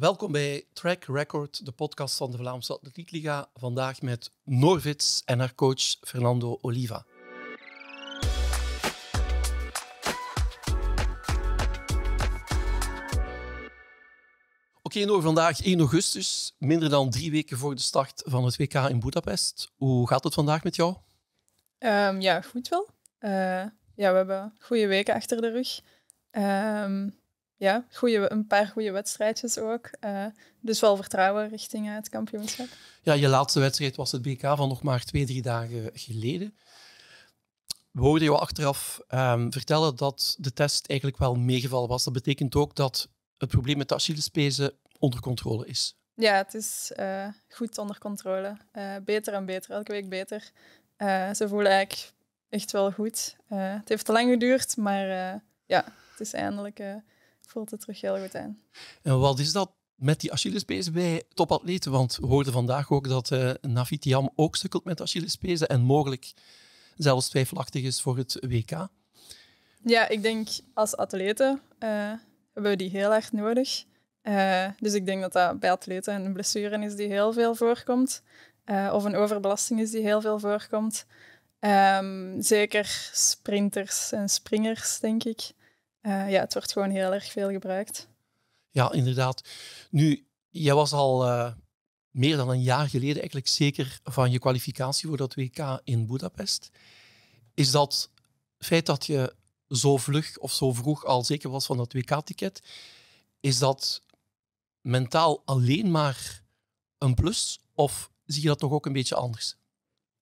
Welkom bij Track Record, de podcast van de Vlaamse Atletiekliga. Vandaag met Norvits en haar coach Fernando Oliva. Oké, okay, Noor, vandaag 1 augustus, minder dan drie weken voor de start van het WK in Budapest. Hoe gaat het vandaag met jou? Ehm, ja, goed wel. Eh, ja, we hebben goede weken achter de rug. Ehm, ja, een paar goede wedstrijdjes ook. Eh, dus wel vertrouwen richting eh, het kampioenschap. Ja, je laatste wedstrijd was het BK van nog maar twee, drie dagen geleden. We hoorden jou achteraf ehm, vertellen dat de test eigenlijk wel meegevallen was. Dat betekent ook dat het probleem met de Achillespezen onder controle is. Ja, het is eh, goed onder controle. beter en beter, elke week beter. ze voelen eigenlijk echt wel goed. het heeft te lang geduurd, maar ja, het is eindelijk voelt het terug heel goed aan. En wat is dat met die Achillespees bij topatleten? Want we hoorden vandaag ook dat uh, eh, Navid ook sukkelt met Achillespees en mogelijk zelfs twijfelachtig is voor het WK. Ja, ik denk als atleten eh, hebben we die heel erg nodig. Eh, dus ik denk dat dat bij atleten een blessure is die heel veel voorkomt. of een overbelasting is die heel veel voorkomt. Ehm, zeker sprinters en springers, denk ik. Eh, ja, het wordt gewoon heel erg veel gebruikt. Ja, inderdaad. Nu, jij was al eh, meer dan een jaar geleden eigenlijk zeker van je kwalificatie voor dat WK in Budapest. Is dat feit dat je zo vlug of zo vroeg al zeker was van dat WK-ticket, is dat mentaal alleen maar een plus? Of zie je dat toch ook een beetje anders?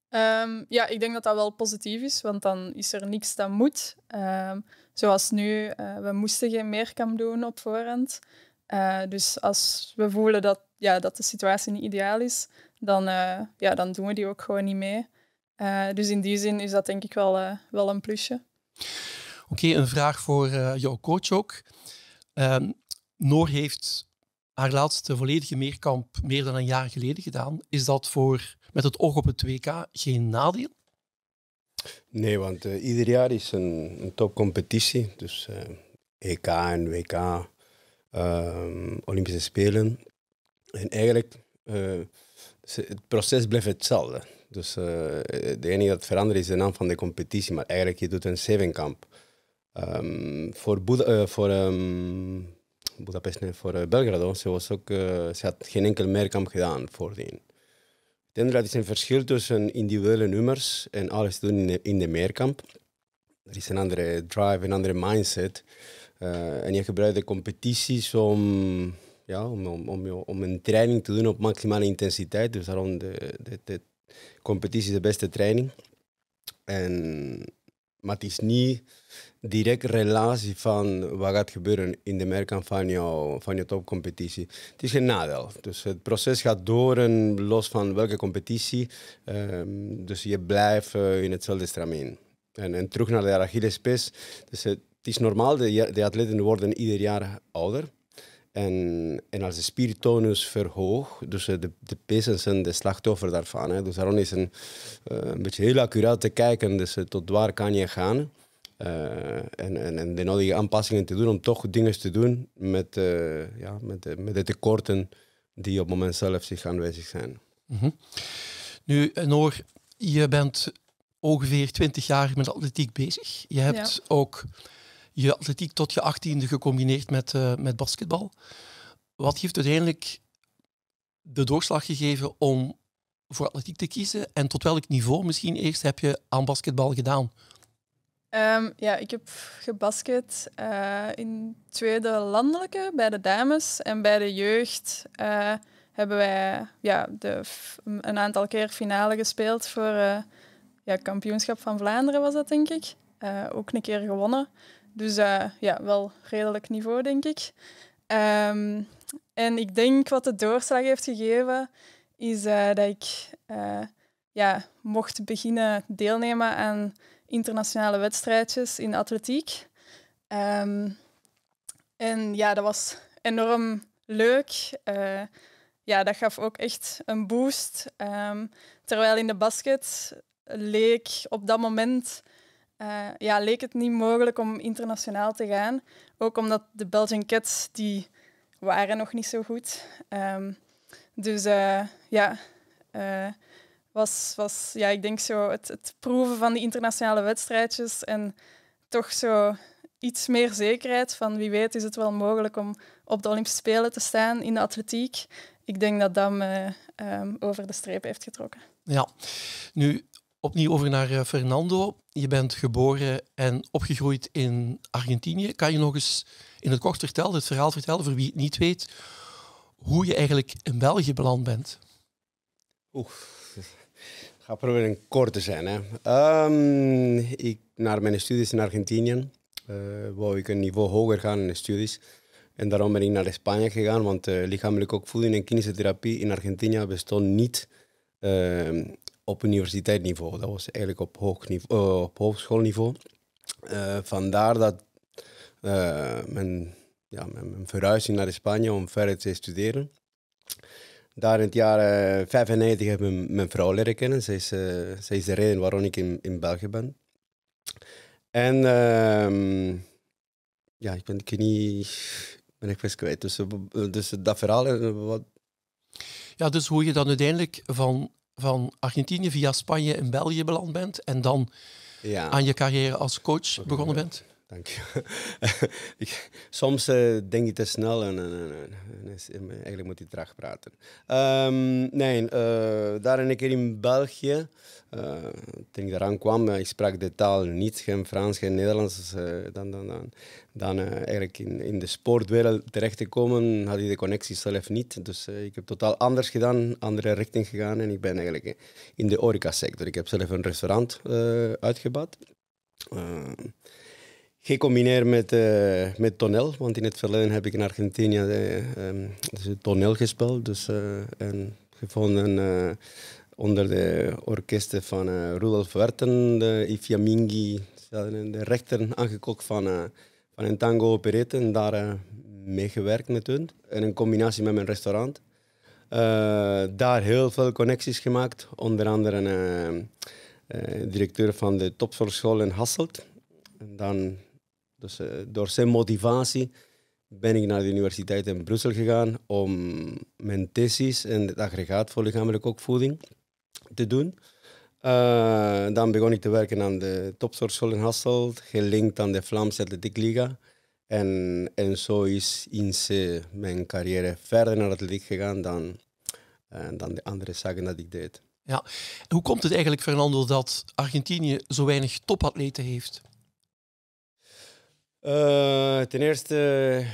Ehm, ja, ik denk dat dat wel positief is, want dan is er niks dat moet. Ehm, zoals nu, eh, we moesten geen meerkamp doen op voorhand. Eh, dus als we voelen dat, ja, dat de situatie niet ideaal is, dan, eh, ja, dan doen we die ook gewoon niet mee. dus in die zin is dat denk ik wel, wel een plusje. Oké, een vraag voor jouw coach ook. Ehm, Noor heeft haar laatste volledige meerkamp meer dan een jaar geleden gedaan. Is dat voor met het oog op het WK geen nadeel? Nee, want eh, ieder jaar is een, een topcompetitie. Dus EK eh, e en WK, ehm, Olympische Spelen. En eigenlijk, eh, het proces blijft hetzelfde. Dus het enige dat verandert is de naam van de competitie. Maar eigenlijk, je doet een zevenkamp. Um, voor voor ehm, Budapest, voor Belgrado, ze, was ook, ze had geen enkel meerkamp gedaan voordien denk dat is een verschil tussen individuele nummers en alles doen in de, meerkamp. Er is een andere drive, een andere mindset. Eh, en je gebruikt de competities om, ja, om, om, om, om, een training te doen op maximale intensiteit. Dus daarom de, de, de competitie is de beste training. En, maar het is niet direct relatie van wat gaat gebeuren in de merken van jouw, van je topcompetitie. Het is geen nadeel. Dus het proces gaat door en los van welke competitie. Ehm, dus je blijft eh, in hetzelfde stramien. En, en terug naar de Achillespees. Dus het, is normaal, de, de atleten worden ieder jaar ouder. En, en, als de spiertonus verhoogt, dus eh, de, de pezen zijn de slachtoffer daarvan. Hè. Dus daarom is een, eh, een beetje heel accuraat te kijken dus, tot waar kan je gaan. Eh, en, en, en de nodige aanpassingen te doen om toch dingen te doen met, eh, ja, met, de, met de tekorten die op het moment zelf zich aanwezig zijn. Mhm. Nu, eh, Noor, je bent ongeveer 20 jaar met atletiek bezig. Je hebt ook je atletiek tot je achttiende gecombineerd met, met basketbal. Wat heeft uiteindelijk de doorslag gegeven om voor atletiek te kiezen? En tot welk niveau misschien eerst heb je aan basketbal gedaan? Ehm, ja, ik heb gebasket uh, in tweede landelijke bij de dames en bij de jeugd eh, hebben wij ja, de een aantal keer finale gespeeld voor uh, ja, kampioenschap van Vlaanderen was dat denk ik. ook een keer gewonnen. Dus ja, wel redelijk niveau denk ik. Ehm, en ik denk wat de doorslag heeft gegeven is dat ik ja, mocht beginnen deelnemen aan internationale wedstrijdjes in atletiek. Ehm, en ja, dat was enorm leuk. Eh, ja, dat gaf ook echt een boost. Ehm, terwijl in de basket leek op dat moment eh, ja, leek het niet mogelijk om internationaal te gaan. Ook omdat de Belgian Cats die waren nog niet zo goed. Ehm, dus eh, ja, was, was ja, ik denk zo het, het proeven van die internationale wedstrijdjes en toch zo iets meer zekerheid van wie weet is het wel mogelijk om op de Olympische Spelen te staan in de atletiek. Ik denk dat dat me ehm, over de streep heeft getrokken. Ja, nu opnieuw over naar eh, Fernando. Je bent geboren en opgegroeid in Argentinië. Kan je nog eens in het kort vertellen, het verhaal vertellen voor wie het niet weet, hoe je eigenlijk in België beland bent? Oeh ga proberen kort te zijn. Hè. Ehm, ik, naar mijn studies in Argentinië uh, ik een niveau hoger gaan in de studies. En daarom ben ik naar Spanje gegaan, want uh, eh, lichamelijke voeding en klinische in Argentinië bestond niet ehm, op universiteitsniveau. Dat was eigenlijk op, hoog niveau, eh, op hogeschoolniveau. vandaar dat mijn, ja, mijn verhuizing naar Spanje om verder te studeren daar in het jaar 1995 eh, heb ik mijn vrouw leren kennen. Zij is, eh, zij is de reden waarom ik in, België ben. En ehm, ja, ik ben, ik niet, ik ben echt best kwijt. Dus, eh, dus dat verhaal. Wat... Ja, dus hoe je dan uiteindelijk van, van Argentinië via Spanje en België beland bent en dan ja. aan je carrière als coach begonnen bent? Dank je. ik, soms eh, denk je te snel en, en, en, en eigenlijk moet je traag praten. Ehm, nee, uh, daar een keer in België, uh, toen ik eraan kwam, ik sprak de taal niet, geen Frans, geen Nederlands. Dus, dan dan, dan, dan eigenlijk in, in de sportwereld terecht te komen, had ik de connectie zelf niet. Dus ik heb totaal anders gedaan, andere richting gegaan en ik ben eigenlijk in de orika-sector. Ik heb zelf een restaurant uitgebouwd. Ehm, gecombineerd met, uh, met toneel. Want in het verleden heb ik in Argentinië um, dus toneel gespeeld. Dus, eh, en gevonden onder de orkesten van Rudolf Werten, de Ifiamingi. de rechter aangekokt van, van een tango operette en daar meegewerkt met hun. En in combinatie met mijn restaurant. daar heel veel connecties gemaakt. Onder andere een directeur van de topsportschool in Hasselt. En dan dus eh, door zijn motivatie ben ik naar de universiteit in Brussel gegaan om mijn thesis en het aggregaat voor lichamelijke voeding te doen. Eh, dan begon ik te werken aan de topsportschool in Hasselt, gelinkt aan de Vlaamse Atletiek Liga. En, en zo is in C mijn carrière verder naar atletiek gegaan dan, eh, dan de andere zaken dat ik deed. Ja. Hoe komt het eigenlijk, Fernando, dat Argentinië zo weinig topatleten heeft? Eh, ten eerste,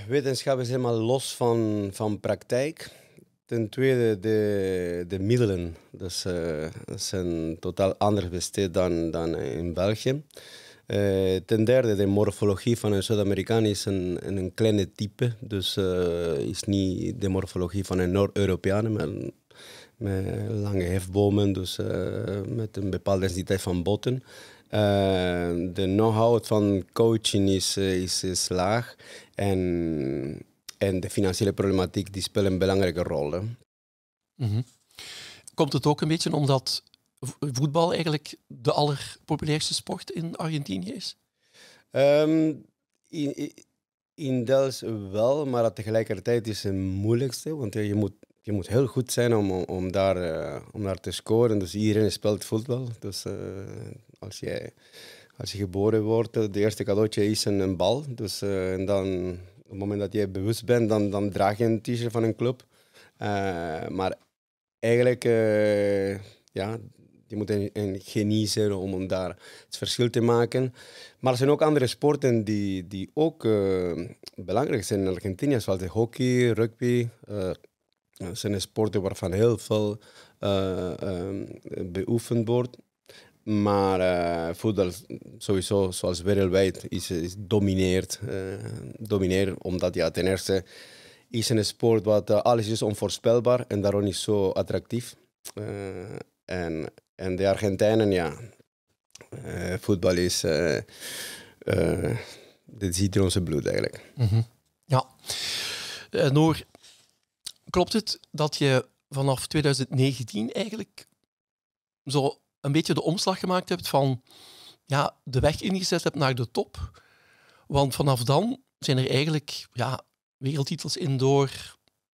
wetenschap is helemaal los van, van praktijk. Ten tweede, de, de middelen dus, zijn eh, totaal anders besteed dan, dan in België. Eh, ten derde, de morfologie van een Zuid-Amerikaan is een, een kleine type. Dus is niet de morfologie van een Noord-Europeaan, maar met lange hefbomen, dus met een bepaalde densiteit van botten. Eh, de know-how van coaching is, eh, is, is laag. En, en de financiële problematiek die speelt een belangrijke rol. Mhm. Komt het ook een beetje omdat voetbal eigenlijk de allerpopulairste sport in Argentinië is? Ehm, in, in wel, maar tegelijkertijd is het moeilijkste, want je moet, je moet heel goed zijn om, om, daar, eh, om daar te scoren. Dus iedereen speelt voetbal, dus als je, als je geboren wordt, het eerste cadeautje is een, bal. Dus eh, dan, op het moment dat je bewust bent, dan, dan draag je een t-shirt van een club. Eh, maar eigenlijk, uh, ja, je moet een, genie zijn om daar het verschil te maken. Maar er zijn ook andere sporten die, die ook belangrijk zijn in Argentinië, zoals de hockey, rugby. Uh, dat zijn sporten waarvan heel veel uh, beoefend wordt. Maar eh, voetbal sowieso, zoals wereldwijd, is, is domineert, eh, domineert. Omdat ja, ten eerste is een sport wat eh, alles is onvoorspelbaar en daarom is zo attractief. en, en de Argentijnen, ja, voetbal is, dit ziet in onze bloed eigenlijk. Mm Ja. Noor, klopt het dat je vanaf 2019 eigenlijk zo een beetje de omslag gemaakt hebt van ja, de weg ingezet hebt naar de top. Want vanaf dan zijn er eigenlijk ja, wereldtitels indoor,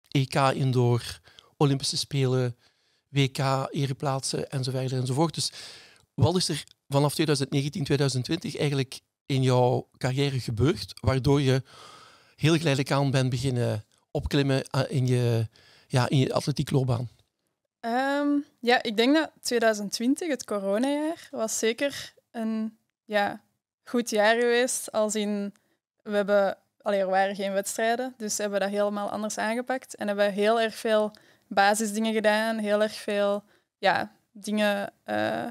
EK indoor, Olympische Spelen, WK, ereplaatsen enzovoort enzovoort. Dus wat is er vanaf 2019, 2020 eigenlijk in jouw carrière gebeurd, waardoor je heel geleidelijk aan bent beginnen opklimmen eh, in je, ja, in je loopbaan? Ehm, ja, ik denk dat 2020, het coronajaar, was zeker een ja, goed jaar geweest. Als in, we hebben, allee, er waren geen wedstrijden, dus hebben we dat helemaal anders aangepakt. En hebben heel erg veel basisdingen gedaan, heel erg veel ja, dingen eh,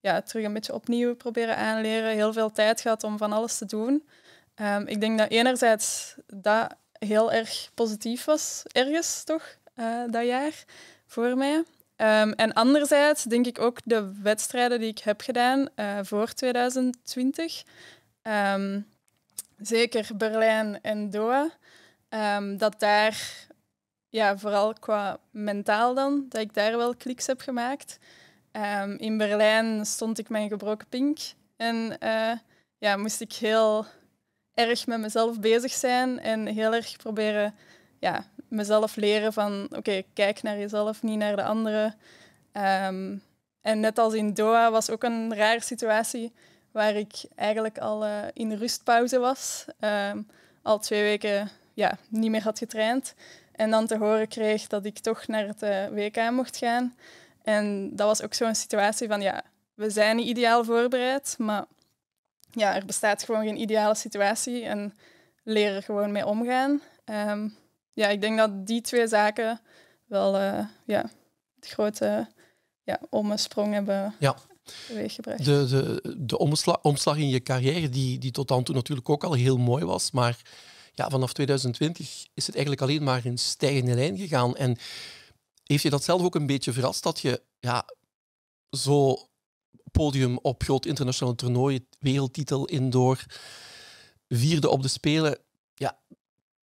ja, terug een beetje opnieuw proberen aanleren. Heel veel tijd gehad om van alles te doen. Ehm, ik denk dat enerzijds dat heel erg positief was, ergens toch, eh, dat jaar voor mij. Ehm, en anderzijds denk ik ook de wedstrijden die ik heb gedaan eh, voor 2020. Ehm, zeker Berlijn en Doha. Ehm, dat daar, ja, vooral qua mentaal dan, dat ik daar wel kliks heb gemaakt. in Berlijn stond ik mijn gebroken pink. En eh, ja, moest ik heel erg met mezelf bezig zijn en heel erg proberen ja, mezelf leren van oké, kijk naar jezelf, niet naar de anderen. Ehm, en net als in Doha was ook een rare situatie waar ik eigenlijk al eh, in rustpauze was. Ehm, al twee weken ja, niet meer had getraind. En dan te horen kreeg dat ik toch naar het eh, WK mocht gaan. En dat was ook zo'n situatie van ja, we zijn niet ideaal voorbereid, maar ja, er bestaat gewoon geen ideale situatie en leren gewoon mee omgaan. Ehm, ja, ik denk dat die twee zaken wel uh, ja, de grote ja, hebben ja. teweeggebracht. De, de, de omslag in je carrière, die, die tot dan toe natuurlijk ook al heel mooi was, maar ja, vanaf 2020 is het eigenlijk alleen maar in stijgende lijn gegaan. En heeft je dat zelf ook een beetje verrast dat je ja, zo podium op groot internationaal toernooi, wereldtitel indoor, vierde op de Spelen, ja,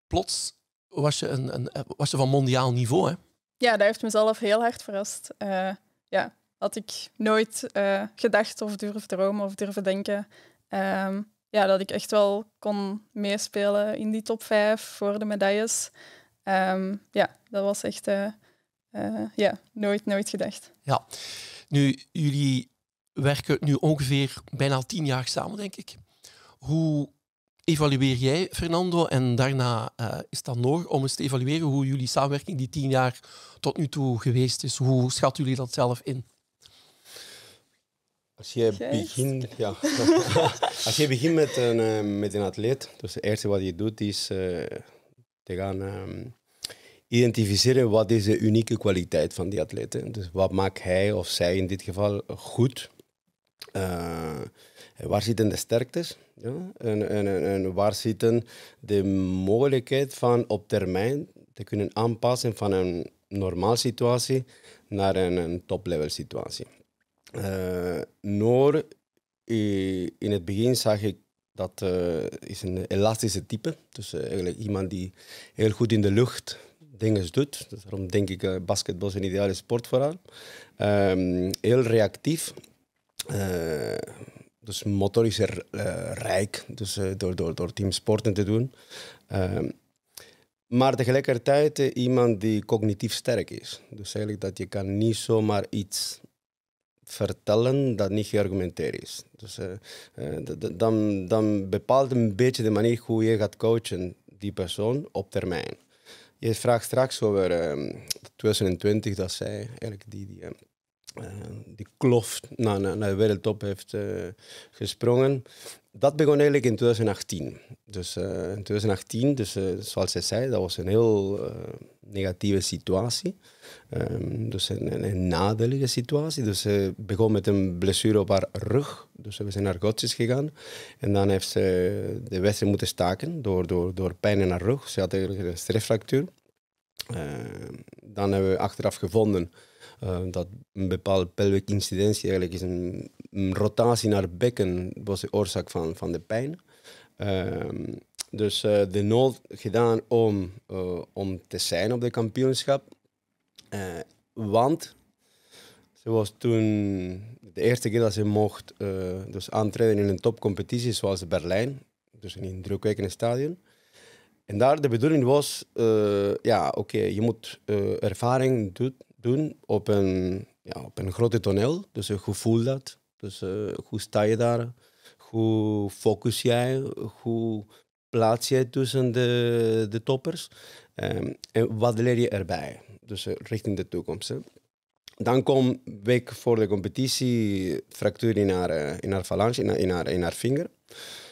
plots was ze, een, een, was van mondiaal niveau, hè? Ja, dat heeft mezelf heel hard verrast. Eh, ja, had ik nooit eh, gedacht of durven dromen of durven denken. Ehm, ja, dat ik echt wel kon meespelen in die top 5 voor de medailles. Ehm, ja, dat was echt eh, ja, nooit, nooit gedacht. Ja, nu, jullie werken nu ongeveer bijna tien jaar samen, denk ik. Hoe evalueer jij, Fernando, en daarna eh, is het nog om eens te evalueren hoe jullie samenwerking die tien jaar tot nu toe geweest is. Hoe schatten jullie dat zelf in? Als je, begint, ja. Als je begint met een, eh, met een atleet, dus het eerste wat je doet is eh, te gaan ehm, identificeren wat is de unieke kwaliteit van die atleet. Dus wat maakt hij of zij in dit geval goed? Eh, waar zitten de sterktes ja? en, en, en, waar zitten de mogelijkheid van op termijn te kunnen aanpassen van een normale situatie naar een, een toplevel situatie. Uh, Noor, in het begin zag ik dat eh, is een elastische type. Dus eigenlijk iemand die heel goed in de lucht dingen doet. Dus daarom denk ik uh, basketbal is een ideale sport voor haar. Ehm, heel reactief. Dus motor is eh, rijk, dus eh, door, door, door teamsporten te doen. Ehm, maar tegelijkertijd eh, iemand die cognitief sterk is. Dus eigenlijk dat je kan niet zomaar iets vertellen dat niet geargumenteerd is. Dus dan, dan bepaalt een beetje de manier hoe je gaat coachen die persoon op termijn. Je vraagt straks over ehm, uh, 2020 dat zij eigenlijk die, die ehm, eh, die kloof naar, naar, de wereldtop heeft eh, gesprongen. Dat begon eigenlijk in 2018. Dus eh, in 2018, dus, zoals ze zei, dat was een heel negatieve situatie. Ehm, dus een, een, nadelige situatie. Dus ze begon met een blessure op haar rug. Dus we zijn naar Gotsjes gegaan. En dan heeft ze de wedstrijd moeten staken door, door, door pijn in haar rug. Ze had eigenlijk een streffractuur. Ehm, dan hebben we achteraf gevonden eh, dat een bepaalde pelvic incidentie eigenlijk is een, rotatie naar het bekken, was de oorzaak van, van de pijn. Ehm, dus eh, de nood gedaan om, eh, om te zijn op de kampioenschap. want ze was toen de eerste keer dat ze mocht dus aantreden in een topcompetitie zoals Berlijn. Dus in een drukwekkende stadion. En daar de bedoeling was, ja oké, je moet ervaring doen doen op een, ja, op een grote toneel. Dus eh, hoe voel dat? Dus eh, hoe sta je daar? Hoe focus jij? Hoe plaats jij tussen de, de toppers? Ehm, en wat leer je erbij? Dus eh, richting de toekomst. Dan komt week voor de competitie fractuur in haar, in haar falange, in haar, in haar, vinger.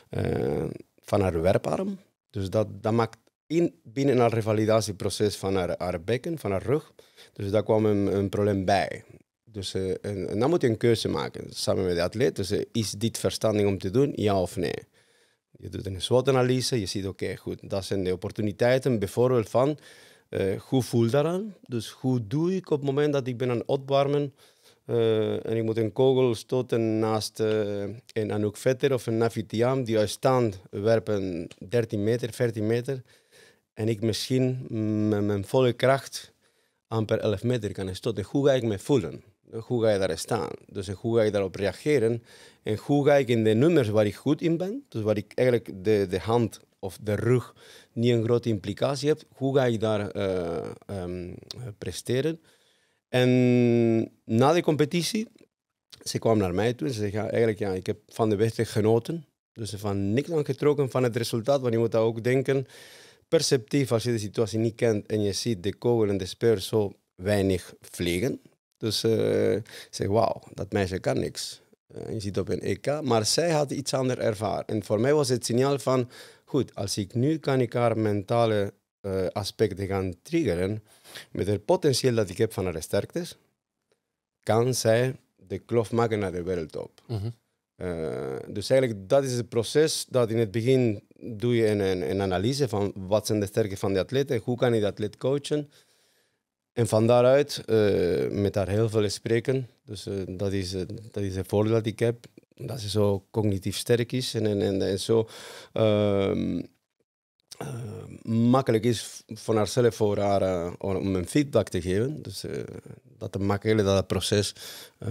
Ehm, van haar werparm. Dus dat, dat maakt in, binnen haar revalidatieproces van haar, haar bekken, van haar rug, dus daar kwam een, een probleem bij. Dus, eh, en, dan moet je een keuze maken samen met de atleet. Dus, eh, is dit verstandig om te doen, ja of nee? Je doet een SWOT-analyse, je ziet oké, goed, dat zijn de opportuniteiten bijvoorbeeld van eh, hoe voel daaraan? Dus hoe doe ik op het moment dat ik ben aan het opwarmen en ik moet een kogel stoten naast een Anouk Vetter of een Navitiam die uit stand werpen 13 meter, 14 meter en ik misschien met mijn volle kracht amper 11 meter kan stoten. Hoe ga ik me voelen? Hoe ga ik daar staan? Dus hoe ga ik daarop reageren? En hoe ga ik in de nummers waar ik goed in ben, dus waar ik eigenlijk de, de hand of de rug niet een grote implicatie heb, hoe ga ik daar presteren? En na de competitie, ze kwam naar mij toe en ze zei, eigenlijk, ja, ik heb van de wedstrijd genoten. Dus van niks aan getrokken van het resultaat, want je moet dat ook denken perceptief als je de situatie niet kent en je ziet de kogel en de speur zo weinig vliegen. Dus uh, zeg, wauw, dat meisje kan niks. Eh, je ziet op een EK, maar zij had iets anders ervaren. En voor mij was het signaal van, goed, als ik nu kan ik haar mentale eh, aspecten gaan triggeren, met het potentieel dat ik heb van haar sterktes, kan zij de kloof maken naar de wereldtop. op. Mhm. Eh, dus eigenlijk dat is het proces dat in het begin doe je een, een, analyse van wat zijn de sterken van de atleet en hoe kan ik de atleet coachen. En van daaruit eh, met haar heel veel spreken. Dus eh, dat, is, dat is het voordeel dat ik heb. Dat ze zo cognitief sterk is en, en, en, en zo ehm, makkelijk is van haarzelf voor haar, eh, om een feedback te geven. Dus eh, dat het makkelijk dat het proces eh,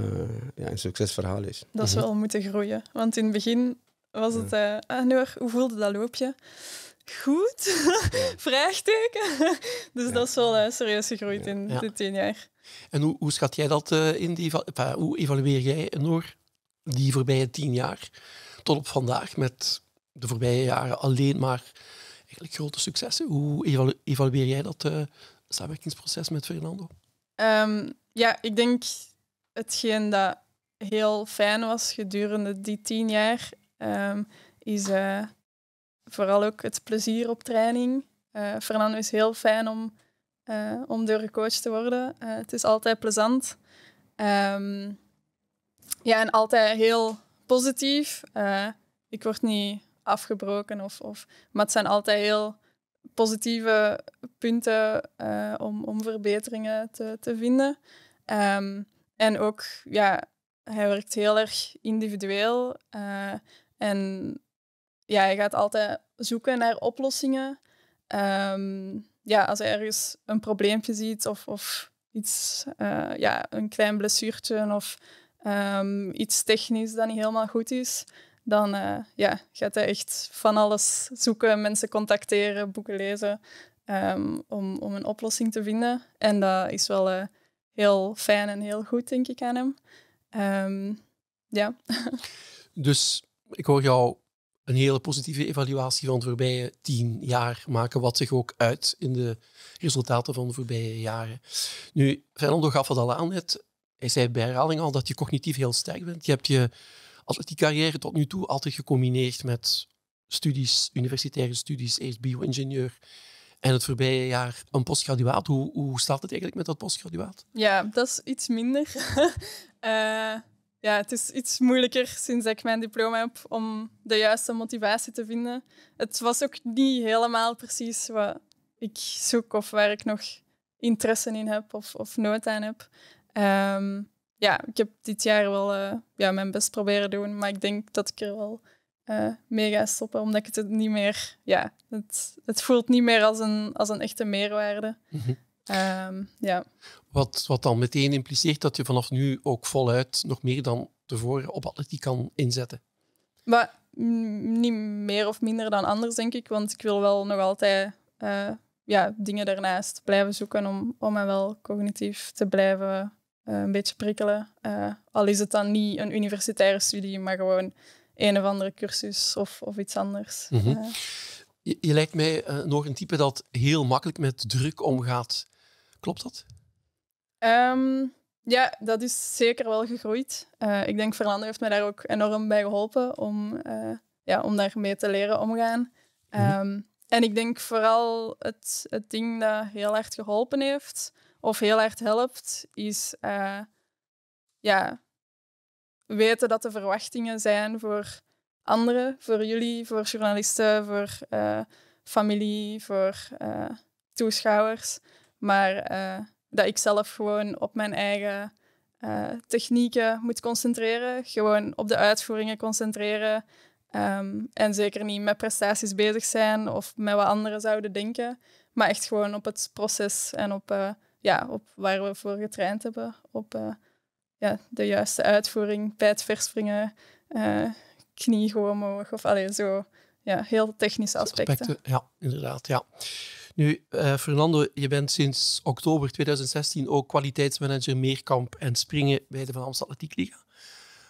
ja, een succesverhaal is. Dat is mhm. wel moeten groeien. Want in het begin was het, ah, nu, hoe voelde dat loopje? Goed? Vraagteken? dus dat is wel serieus gegroeid in ja. de tien jaar. En hoe, hoe schat jij dat in? Die, hoe evalueer jij, Noor, die voorbije tien jaar tot op vandaag met de voorbije jaren alleen maar eigenlijk grote successen. Hoe evalueer jij dat uh, samenwerkingsproces met Fernando? Ehm, ja, ik denk hetgeen dat heel fijn was gedurende die tien jaar, ehm, is eh, vooral ook het plezier op training. Eh, Fernando is heel fijn om, uh, om door gecoacht te worden. het is altijd plezant. Ehm, ja, en altijd heel positief. ik word niet afgebroken. Of, of, maar het zijn altijd heel positieve punten eh, om, om verbeteringen te, te vinden. Ehm, en ook, ja, hij werkt heel erg individueel. Eh, en ja, hij gaat altijd zoeken naar oplossingen. Ehm, ja, als hij ergens een probleempje ziet of, of iets, eh, ja, een klein blessuurtje of ehm, iets technisch dat niet helemaal goed is, dan eh, ja, gaat hij echt van alles zoeken, mensen contacteren, boeken lezen, ehm, om, om een oplossing te vinden. En dat is wel eh, heel fijn en heel goed, denk ik, aan hem. Ehm, ja. dus ik hoor jou een hele positieve evaluatie van de voorbije tien jaar maken, wat zich ook uit in de resultaten van de voorbije jaren. Nu, Fernando gaf het al aan Hij zei bij herhaling al dat je cognitief heel sterk bent. Je hebt je altijd die carrière tot nu toe altijd gecombineerd met studies, universitaire studies, eerst bio-ingenieur en het voorbije jaar een postgraduaat. Hoe, hoe staat het eigenlijk met dat postgraduaat? Ja, dat is iets minder. Eh, ja, het is iets moeilijker sinds ik mijn diploma heb om de juiste motivatie te vinden. Het was ook niet helemaal precies wat ik zoek of waar ik nog interesse in heb of, of nood aan heb. Ehm, ja, ik heb dit jaar wel eh, ja, mijn best proberen doen. Maar ik denk dat ik er wel eh, mee ga stoppen. Omdat ik het niet meer. Ja, het, het voelt niet meer als een, als een echte meerwaarde. Mhm. Ehm, ja. wat, wat dan meteen impliceert dat je vanaf nu ook voluit nog meer dan tevoren op atletiek kan inzetten. Maar niet meer of minder dan anders, denk ik. Want ik wil wel nog altijd. Eh, ja, dingen daarnaast blijven zoeken om, om wel cognitief te blijven eh, een beetje prikkelen. Eh, al is het dan niet een universitaire studie, maar gewoon een of andere cursus of, of iets anders. Mhm. Eh. je, lijkt mij nog een type dat heel makkelijk met druk omgaat. Klopt dat? Ehm, ja, dat is zeker wel gegroeid. ik denk Verlander heeft mij daar ook enorm bij geholpen om, ja, om daarmee te leren omgaan. Mhm. Ehm, en ik denk vooral het, het ding dat heel erg geholpen heeft, of heel erg helpt, is eh, ja, weten dat er verwachtingen zijn voor anderen, voor jullie, voor journalisten, voor eh, familie, voor eh, toeschouwers. Maar dat ik zelf gewoon op mijn eigen technieken moet concentreren, gewoon op de uitvoeringen concentreren. Ehm, en zeker niet met prestaties bezig zijn of met wat anderen zouden denken, maar echt gewoon op het proces en op ja, op waar we voor getraind hebben. Op eh, ja, de juiste uitvoering, bij het verspringen, uh, eh, knie gewoon Of alleen zo, ja, heel technische aspecten. Ja, inderdaad, ja. Nu, eh, Fernando, je bent sinds oktober 2016 ook kwaliteitsmanager meerkamp en springen bij de Van Amstel Atletiek Liga.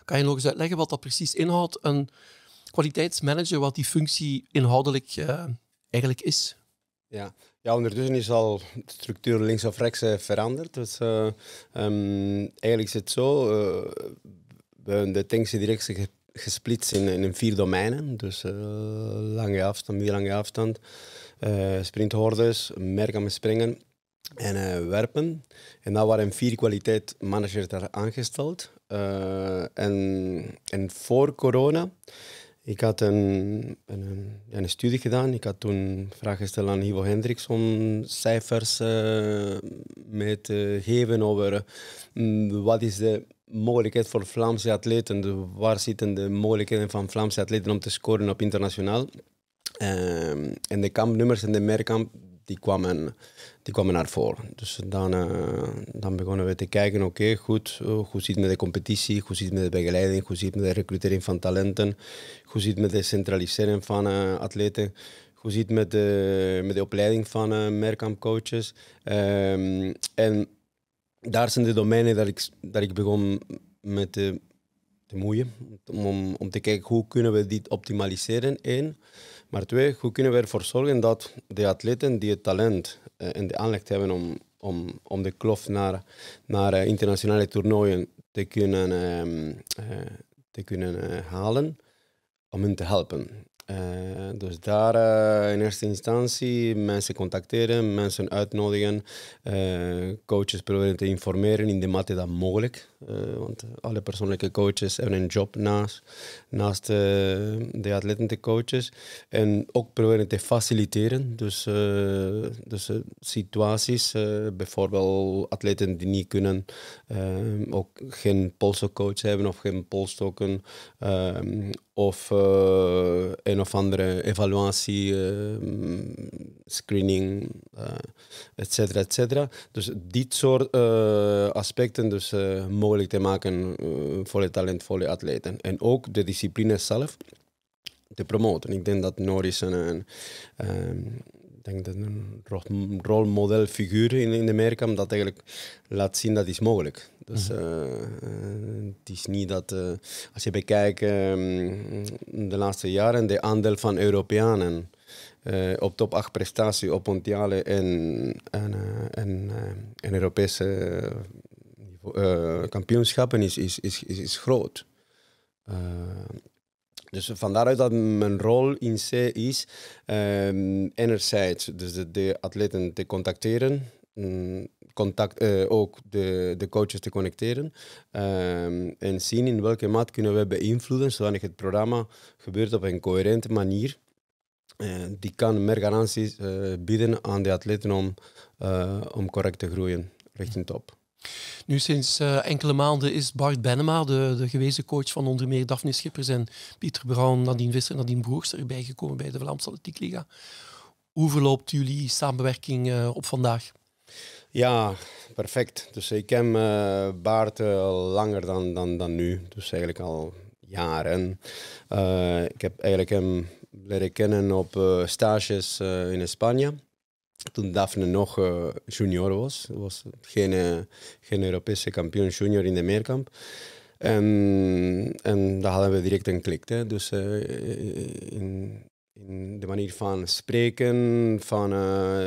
Kan je nog eens uitleggen wat dat precies inhoudt? Een kwaliteitsmanager, wat die functie inhoudelijk eigenlijk is? Ja, ja, ondertussen is al de structuur links of rechts eh, veranderd. Dus eh, ehm, eigenlijk is het zo, eh, hebben de tanks direct gesplitst in, in vier domeinen. Dus lange afstand, lange afstand, sprinthordes, merken springen en werpen. En daar waren vier kwaliteitsmanagers daar aangesteld. en, en voor corona ik had een, een, een, studie gedaan. Ik had toen vragen gesteld aan Ivo Hendricks om cijfers eh, mee te geven over mm, wat is de mogelijkheid voor Vlaamse atleten, de, waar zitten de mogelijkheden van Vlaamse atleten om te scoren op internationaal. Ehm, en de kampnummers en de merkamp die kwamen die kwamen naar voren. Dus dan, eh, dan begonnen we te kijken, oké, goed, eh, hoe zit het met de competitie, hoe zit het met de begeleiding, hoe zit het met de recrutering van talenten, hoe zit het met de centraliseren van eh, atleten, hoe zit het met de, met de opleiding van merkampcoaches. Ehm, en daar zijn de domeinen dat ik, dat ik begon met te, te moeien, om, om te kijken hoe kunnen we dit optimaliseren, één. Maar twee, hoe kunnen we ervoor zorgen dat de atleten die het talent eh, en de aanleg te hebben om, om, om de kloof naar, naar eh, internationale toernooien te kunnen, ehm, eh, te kunnen halen, om hen te helpen. Eh, dus daar eh, in eerste instantie mensen contacteren, mensen uitnodigen, eh, coaches proberen te informeren in de mate dat mogelijk. want alle persoonlijke coaches hebben een job naast, naast de te coaches. En ook proberen te faciliteren. Dus, dus situaties, bijvoorbeeld atleten die niet kunnen, ook geen polscoach hebben of geen polstokken of uh, een of andere evaluatie, uh, screening, uh, et cetera, et cetera. Dus dit soort aspecten dus, mogelijk te maken voor talentvolle atleten. En ook de discipline zelf te promoten. Ik denk dat Norris een, een, denk dat een rolmodelfiguur in, in Amerika, omdat eigenlijk laat zien dat is mogelijk. Dus mhm. eh, eh, het is niet dat, eh, als je bekijkt ehm, de laatste jaren, de aandeel van Europeanen op top 8 prestatie op mondiale en, en, en, Europese kampioenschappen is, is, is, is, groot. Dus van daaruit dat mijn rol in C is, um, enerzijds dus de, atleten te contacteren, mm, contact, eh, ook de, de coaches te connecteren ehm, en zien in welke mate kunnen we beïnvloeden zodat het programma gebeurt op een coherente manier. Eh, die kan meer garanties eh, bieden aan de atleten om, om correct te groeien richting top. Nu, sinds eh, enkele maanden is Bart Benema, de, de gewezen coach van onder meer Daphne Schippers en Pieter Brown, Nadine Visser en Nadine Broers, erbij gekomen bij de Vlaamse Atletiek Liga. Hoe verloopt jullie samenwerking eh, op vandaag? Ja, perfect. Dus ik ken uh, Bart langer dan, dan, dan nu, dus eigenlijk al jaren. ik heb eigenlijk hem leren kennen op stages in Spanje toen Daphne nog eh, junior was. was geen, eh, geen Europese kampioen junior in de meerkamp. En, en daar hadden we direct een klik. Hè. Dus eh, in, in, de manier van spreken, van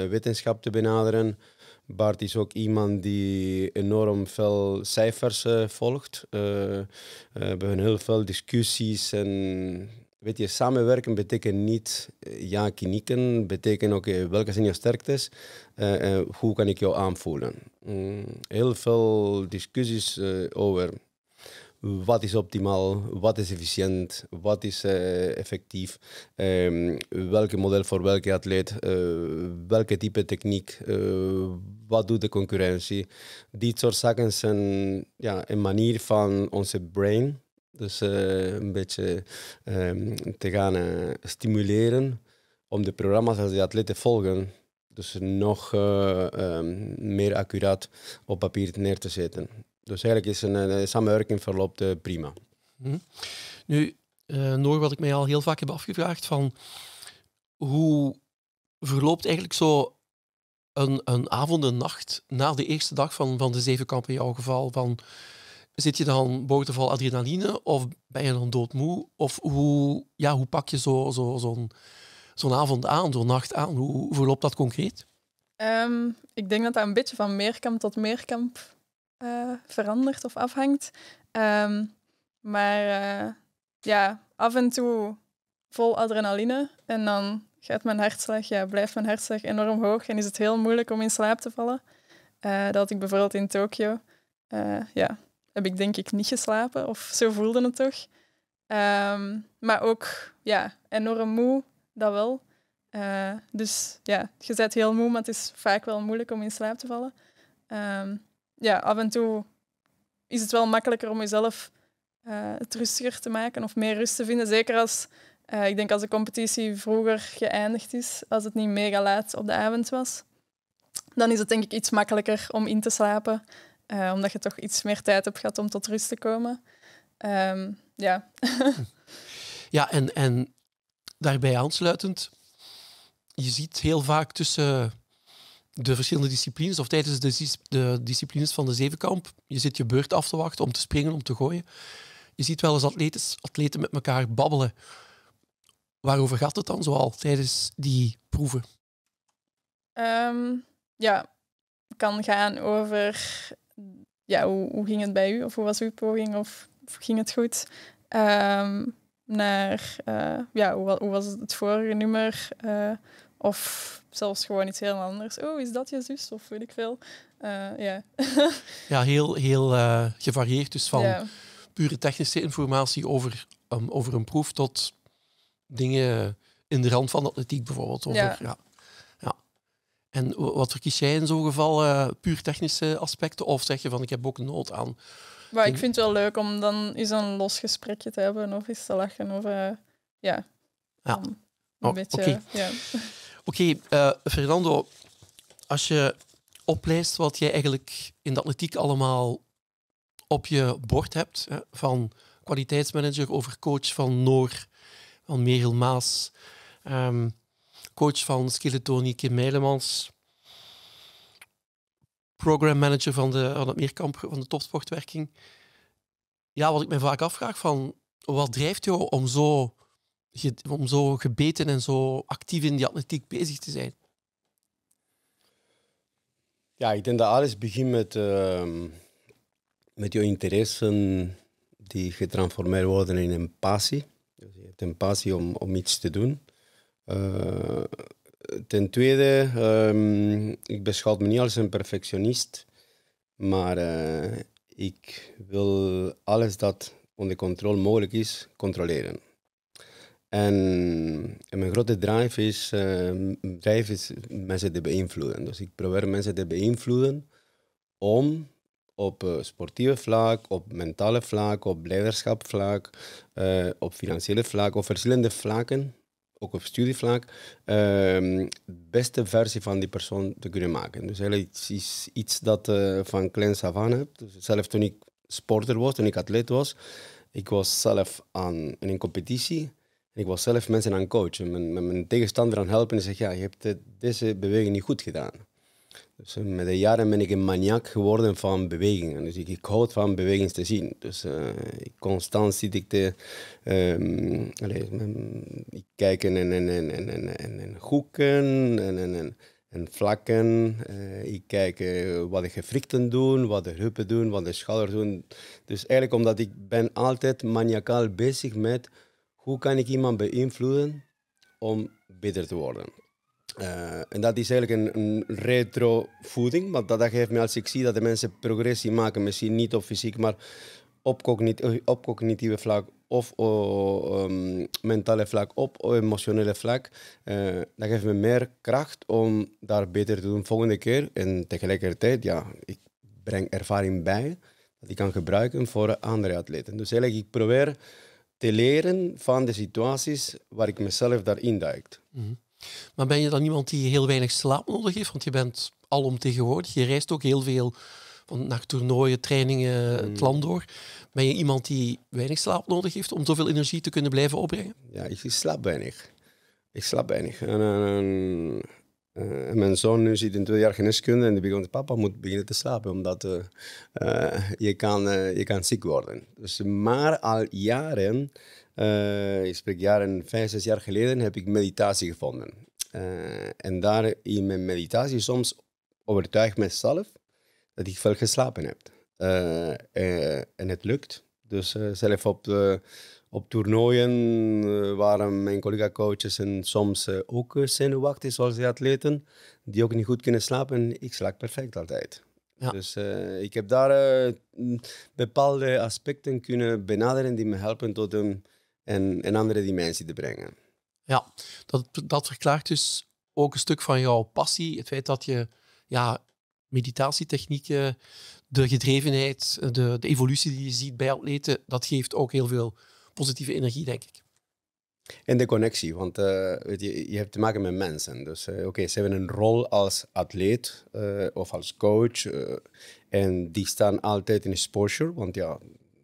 wetenschap te benaderen. Bart is ook iemand die enorm veel cijfers volgt. we hebben heel veel discussies en Weet je, samenwerken betekent niet eh, ja knikken betekent ook eh, welke zijn je sterktes, uh, eh, hoe kan ik jou aanvoelen. Mm, heel veel discussies over wat is optimaal, wat is efficiënt, wat is effectief, um, welke model voor welke atleet, welke type techniek, wat doet de concurrentie. Dit soort zaken zijn ja, een manier van onze brain dus eh, een beetje ehm, te gaan eh, stimuleren om de programma's als de atleten volgen. Dus nog eh, ehm, meer accuraat op papier neer te zetten. Dus eigenlijk is een, samenwerking verloopt prima. Mhm. Nu, uh, Noor, wat ik mij al heel vaak heb afgevraagd, van hoe verloopt eigenlijk zo een, een avond en nacht na de eerste dag van, van de zevenkamp in jouw geval, van Zit je dan boordevol adrenaline of ben je dan doodmoe? Of hoe, ja, hoe pak je zo'n zo, zo zo'n avond aan, zo'n nacht aan? Hoe verloopt dat concreet? Ehm, ik denk dat dat een beetje van meerkamp tot meerkamp eh, verandert of afhangt. Ehm, maar eh, ja, af en toe vol adrenaline en dan gaat mijn hartslag, ja, blijft mijn hartslag enorm hoog en is het heel moeilijk om in slaap te vallen. Eh, dat ik bijvoorbeeld in Tokio. ja, heb ik denk ik niet geslapen, of zo voelde het toch. Ehm, maar ook ja, enorm moe, dat wel. Eh, dus ja, je bent heel moe, maar het is vaak wel moeilijk om in slaap te vallen. Ehm, ja, af en toe is het wel makkelijker om jezelf eh, het rustiger te maken of meer rust te vinden. Zeker als, eh, ik denk als de competitie vroeger geëindigd is, als het niet mega laat op de avond was. Dan is het denk ik iets makkelijker om in te slapen. Eh, omdat je toch iets meer tijd hebt gehad om tot rust te komen. Ehm, ja. ja, en, en daarbij aansluitend, je ziet heel vaak tussen de verschillende disciplines, of tijdens de, de disciplines van de zevenkamp, je zit je beurt af te wachten om te springen, om te gooien. Je ziet wel eens atletes, atleten met elkaar babbelen. Waarover gaat het dan zoal tijdens die proeven? Um, ja, kan gaan over ja, hoe, hoe, ging het bij u? Of hoe was uw poging? Of, of ging het goed? Ehm, naar eh, ja, hoe, was het vorige nummer? Eh, of zelfs gewoon iets heel anders. Oh, is dat je zus? Of weet ik veel. Uh, ja, heel, heel gevarieerd. Dus van pure technische informatie over, ehm, over een proef tot dingen in de rand van de atletiek bijvoorbeeld. of ja. En wat verkies jij in zo'n geval? Eh, puur technische aspecten? Of zeg je van ik heb ook nood aan? Maar ik vind het wel leuk om dan eens een los gesprekje te hebben of eens te lachen. Of, eh, ja. ja. een oh, beetje. Oké, ja. Eh, Fernando, als je oplijst wat jij eigenlijk in de atletiek allemaal op je bord hebt, hè, van kwaliteitsmanager over coach van Noor, van Merel Maas. Ehm, coach van Skeletoni, Kim Meilemans. programmanager van, de, van het meerkamp van de topsportwerking. Ja, wat ik me vaak afvraag van, wat drijft jou om zo, om zo gebeten en zo actief in die atletiek bezig te zijn? Ja, ik denk dat alles begint met, ehm, met jouw interessen die getransformeerd worden in een passie. Dus je hebt een passie om, om iets te doen. Eh, ten tweede, ehm, ik beschouw me niet als een perfectionist, maar eh, ik wil alles dat onder controle mogelijk is, controleren. En, mijn grote drive is, uh, drive is mensen te beïnvloeden. Dus ik probeer mensen te beïnvloeden om op eh, sportieve vlak, op mentale vlak, op leiderschap vlak, op financiële vlak, op verschillende vlakken ook op studievlak, de ehm, beste versie van die persoon te kunnen maken. Dus eigenlijk iets iets dat eh, van kleins af aan heb. Dus zelf toen ik sporter was, toen ik atleet was, ik was zelf aan, in een competitie. Ik was zelf mensen aan coachen. Mijn, mijn tegenstander aan helpen en zeg ja, je hebt eh, deze beweging niet goed gedaan. Dus eh, met de jaren ben ik een maniak geworden van bewegingen. Dus ik, houd van bewegingen te zien. Dus eh, constant zit ik te... Um, ehm, allez, ik kijk in, en hoeken en, vlakken. Eh, ik kijk wat de gefrikten doen, wat de heupen doen, wat de schouders doen. Dus eigenlijk omdat ik ben altijd maniacaal bezig met... Hoe kan ik iemand beïnvloeden om beter te worden? Eh, en dat is eigenlijk een, retro voeding, want dat, geeft me als ik zie dat de mensen progressie maken, misschien niet op fysiek, maar op, eh, cognitieve, vlak of ehm, mentale vlak, op emotionele vlak. Eh, dat geeft me meer kracht om daar beter te doen volgende keer. En tegelijkertijd, ja, ik breng ervaring bij dat ik kan gebruiken voor andere atleten. Dus eigenlijk, ik probeer te leren van de situaties waar ik mezelf daarin duik. Mm maar ben je dan iemand die heel weinig slaap nodig heeft? Want je bent alomtegenwoordig. Je reist ook heel veel van naar toernooien, trainingen, het hmm. land door. Ben je iemand die weinig slaap nodig heeft om zoveel energie te kunnen blijven opbrengen? Ja, ik slaap weinig. Ik slaap weinig. En, eh, en, mijn zoon nu zit in twee jaar geneeskunde en die begint, papa moet beginnen te slapen, omdat eh, eh, je, kan, je kan ziek worden. Dus, maar al jaren eh, ik spreek jaren, vijf, zes jaar geleden heb ik meditatie gevonden. Eh, en daar in mijn meditatie soms overtuig mezelf dat ik veel geslapen heb. Eh, en het lukt. Dus zelf op, op toernooien waren mijn collega-coaches en soms ook zenuwachtig, zoals de atleten, die ook niet goed kunnen slapen. Ik slaap perfect altijd. Dus ik heb daar bepaalde aspecten kunnen benaderen die me helpen tot een en, een andere dimensie te brengen. Ja, dat, dat verklaart dus ook een stuk van jouw passie. Het feit dat je ja, meditatietechnieken, de gedrevenheid, de, de evolutie die je ziet bij atleten, dat geeft ook heel veel positieve energie, denk ik. En de connectie, want eh, weet je, je hebt te maken met mensen. Dus eh, oké, ze hebben een rol als atleet eh, of als coach. en die staan altijd in een want ja,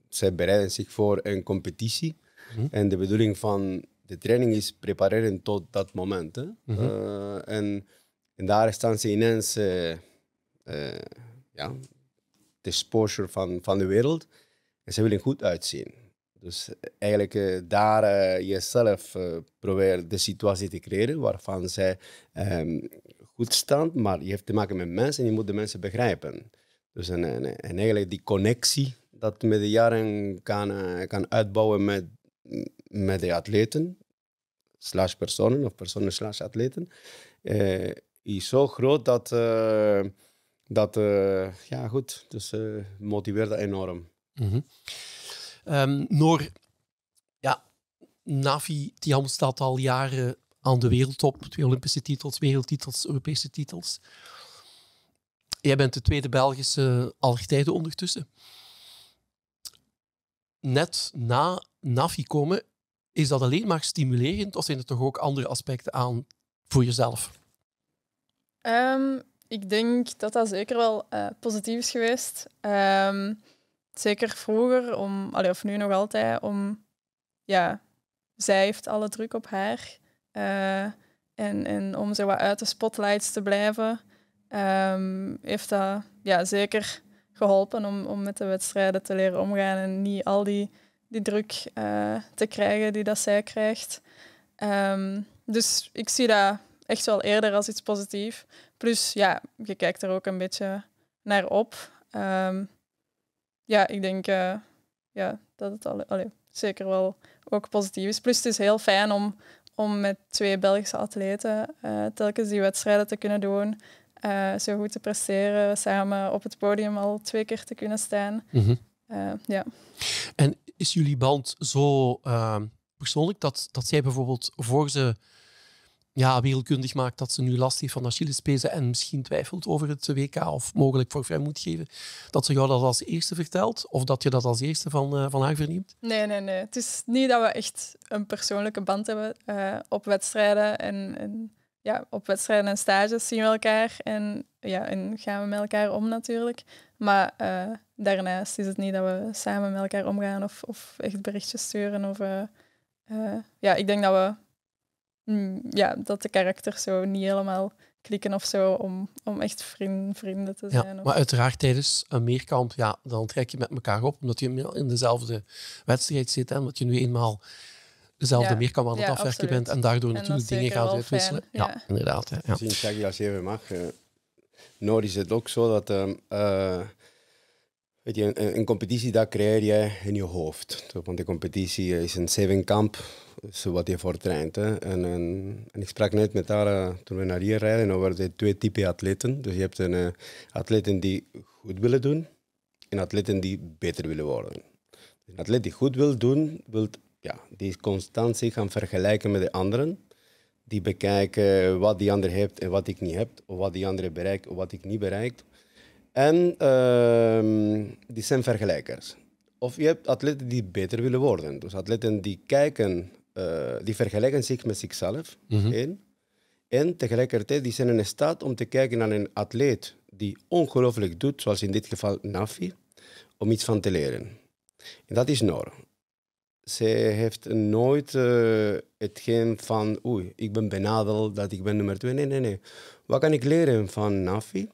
ze bereiden zich voor een competitie. Mhm. En de bedoeling van de training is prepareren tot dat moment. Hè? Mhm. Eh, en daar staan ze ineens uh, uh, ja, de exposure van, van de wereld. En ze willen goed uitzien. Dus eigenlijk daar jezelf probeert de situatie te creëren waarvan zij ehm, goed staan. Maar je hebt te maken met mensen en je moet de mensen begrijpen. Dus en, en eigenlijk die connectie dat met de jaren kan, kan uitbouwen met met de atleten, slash personen of personen slash atleten, uh, is zo groot dat, uh, dat eh, ja goed, dus motiveert dat enorm. Mm Noor, ja, Navi Tiam staat al jaren aan de wereldtop. Twee Olympische titels, wereldtitels, Europese titels. Jij bent de tweede Belgische aller ondertussen. Net na NAFI komen, is dat alleen maar stimulerend of zijn er toch ook andere aspecten aan voor jezelf? Ehm, ik denk dat dat zeker wel uh, positief is geweest. Ehm, zeker vroeger, om, of nu nog altijd, om ja, zij heeft alle druk op haar. Uh, en, en om zo wat uit de spotlights te blijven, ehm, heeft dat ja, zeker geholpen om, om met de wedstrijden te leren omgaan en niet al die die druk eh, te krijgen die dat zij krijgt. Ehm, dus ik zie dat echt wel eerder als iets positiefs. Plus, ja, je kijkt er ook een beetje naar op. Ehm, ja, ik denk eh, ja, dat het al, zeker wel ook positief is. Plus, het is heel fijn om, om met twee Belgische atleten eh, telkens die wedstrijden te kunnen doen. zo goed te presteren, samen op het podium al twee keer te kunnen staan. Mhm. ja. En is jullie band zo ehm, persoonlijk dat, dat zij bijvoorbeeld voor ze ja, wereldkundig maakt dat ze nu last heeft van Achillespezen en misschien twijfelt over het WK of mogelijk voor vrij moet geven, dat ze jou dat als eerste vertelt of dat je dat als eerste van, eh, van haar verneemt? Nee, nee, nee. Het is niet dat we echt een persoonlijke band hebben eh, op wedstrijden en, en, ja, op wedstrijden en stages zien we elkaar en, ja, en gaan we met elkaar om natuurlijk. Maar eh, daarnaast is het niet dat we samen met elkaar omgaan of, of echt berichtjes sturen. Of, eh, eh, ja, ik denk dat we mm, ja, dat de karakters zo niet helemaal klikken of zo om, om echt vriend, vrienden te zijn. Ja, maar uiteraard tijdens een meerkamp, ja, dan trek je met elkaar op, omdat je in dezelfde wedstrijd zit en omdat je nu eenmaal dezelfde ja, meerkamp aan het afwerken bent en daardoor natuurlijk dingen gaat uitwisselen. ja. inderdaad. ja. Misschien zeg je als je even mag. Uh, is het ook zo dat... Ehm, eh, je, een, competitie, dat creëer jij in je hoofd. Want de competitie is een zevenkamp, kamp, wat je voor traint. En, en, ik sprak net met haar eh, toen we naar hier rijden over de twee typen atleten. Dus je hebt een, eh, atleten die goed willen doen en atleten die beter willen worden. Een atleet die goed wil doen, wil ja, die constant zich gaan vergelijken met de anderen. Die bekijken wat die ander heeft en wat ik niet heb. Of wat die andere bereikt of wat ik niet bereikt. En ehm, die zijn vergelijkers. Of je hebt atleten die beter willen worden. Dus atleten die kijken, eh, die vergelijken zich met zichzelf. Mm En tegelijkertijd die zijn in staat om te kijken naar een atleet die ongelooflijk doet, zoals in dit geval Nafi, om iets van te leren. En dat is Noor. Zij heeft nooit uh, hetgeen van, oei, ik ben benadeld, dat ik ben nummer twee. Nee, nee, nee. Wat kan ik leren van Nafi?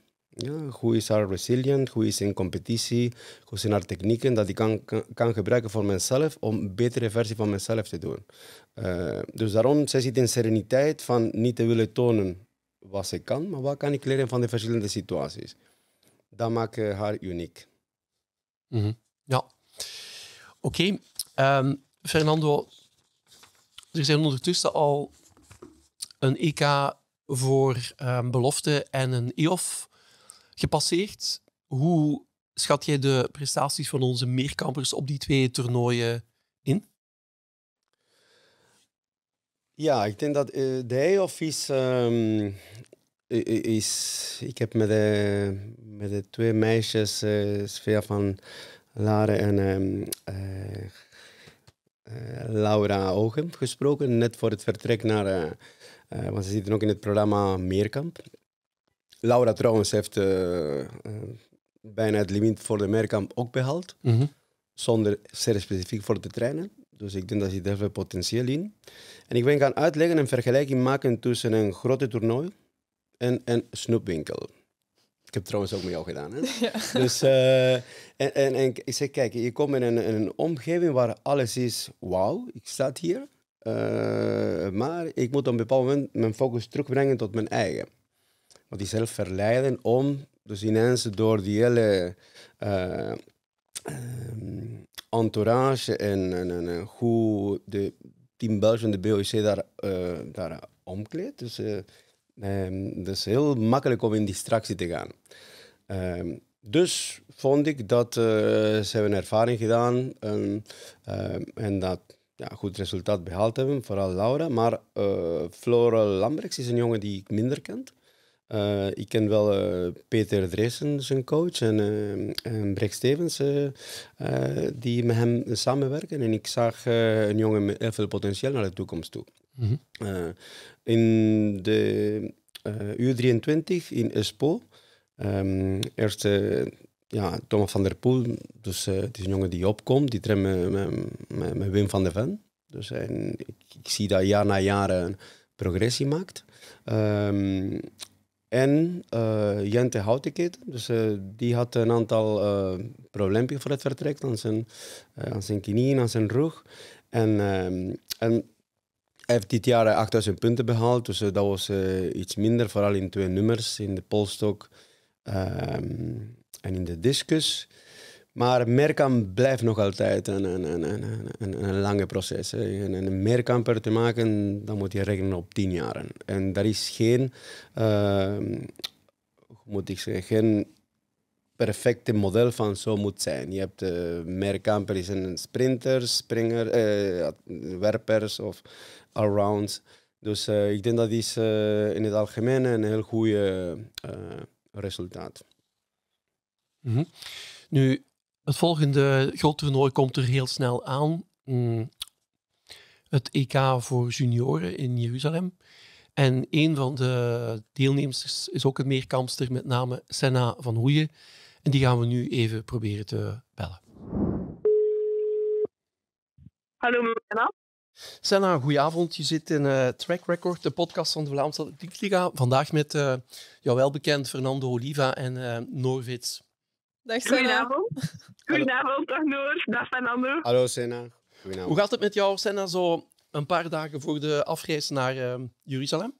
Hoe is haar resilient, hoe is in competitie, hoe zijn haar technieken dat ik kan, kan gebruiken voor mezelf om een betere versie van mezelf te doen. Eh, dus daarom, zij zit in sereniteit van niet te willen tonen wat ze kan, maar wat kan ik leren van de verschillende situaties. Dat maakt eh, haar uniek. Mhm. Ja. Oké. Ehm, Fernando, er zijn ondertussen al een EK voor ehm, belofte en een EOF gepasseerd. Hoe schat jij de prestaties van onze meerkampers op die twee toernooien in? Ja, ik denk dat eh, de EOF is, ehm, is... Ik heb met de, met de twee meisjes, uh, van Laren en ehm, eh, Laura Ogen, gesproken. Net voor het vertrek naar... want ze zitten ook in het programma Meerkamp. Laura trouwens heeft eh, eh, bijna het limiet voor de merkamp ook behaald. Mhm. Zonder zeer specifiek voor te trainen. Dus ik denk dat hij daar veel potentieel in. En ik ben gaan uitleggen en vergelijking maken tussen een grote toernooi en een snoepwinkel. Ik heb trouwens ook met jou gedaan. Hè? Ja. Dus, eh, en, en, ik zeg, kijk, je komt in een, een omgeving waar alles is, wauw, ik sta hier. maar ik moet op een bepaald moment mijn focus terugbrengen tot mijn eigen wat die zelf verleiden om dus ineens door die hele uh, entourage en, en, en, hoe de Team en de BOC, daar, uh, daar omkleedt. Dus het eh, ehm, is dus heel makkelijk om in distractie te gaan. Ehm, dus vond ik dat uh, ze hebben ervaring gedaan en dat ja, goed resultaat behaald hebben, vooral Laura. Maar Flora Lambrechts is een jongen die ik minder kent. Eh, ik ken wel eh, Peter Dresen, zijn coach, en, uh, en Stevens, die met hem samenwerken. En ik zag een jongen met heel veel potentieel naar de toekomst toe. Mhm. in de U23 in Espoo um, eerst ja, Thomas van der Poel, dus het is een jongen die opkomt, die traint met, met, Wim van der Ven. Dus en ik, zie dat jaar na jaar een progressie maakt. Ehm, en uh, Jente Houtenketen, dus, eh, die had een aantal uh, eh, problemen voor het vertrek aan zijn, aan zijn knieën, aan zijn rug. En, ehm, en hij heeft dit jaar 8000 punten behaald, dus dat was iets minder, vooral in twee nummers, in de polstok ehm, en in de discus. Maar meerkamp blijft nog altijd een, een, een lange proces. En een meerkamper te maken, dan moet je rekenen op tien jaar. En daar is geen, ehm, moet ik zeggen, geen perfecte model van zo moet zijn. Je hebt uh, eh, merkkamper is een sprinter, springer, eh, werpers of allrounds. Dus eh, ik denk dat is in het algemeen een heel goed resultaat. Mhm. Nu, het volgende toernooi komt er heel snel aan. Mm. Het EK voor junioren in Jeruzalem. En een van de deelnemers is ook een meerkampster, met name Senna van Hoeien. En die gaan we nu even proberen te bellen. Hallo, Senna. Senna, goedenavond. Je zit in eh, Track Record, de podcast van de Vlaamse Atletiekliga. Vandaag met uh, eh, jou welbekend Fernando Oliva en uh, Norwitz. Dag Sena. Goedenavond. Goedenavond, dag Noor. Dag Fernando. Hallo Sena. Goedenavond. Hoe gaat het met jou, Sena, zo een paar dagen voor de afreis naar uh, Jeruzalem?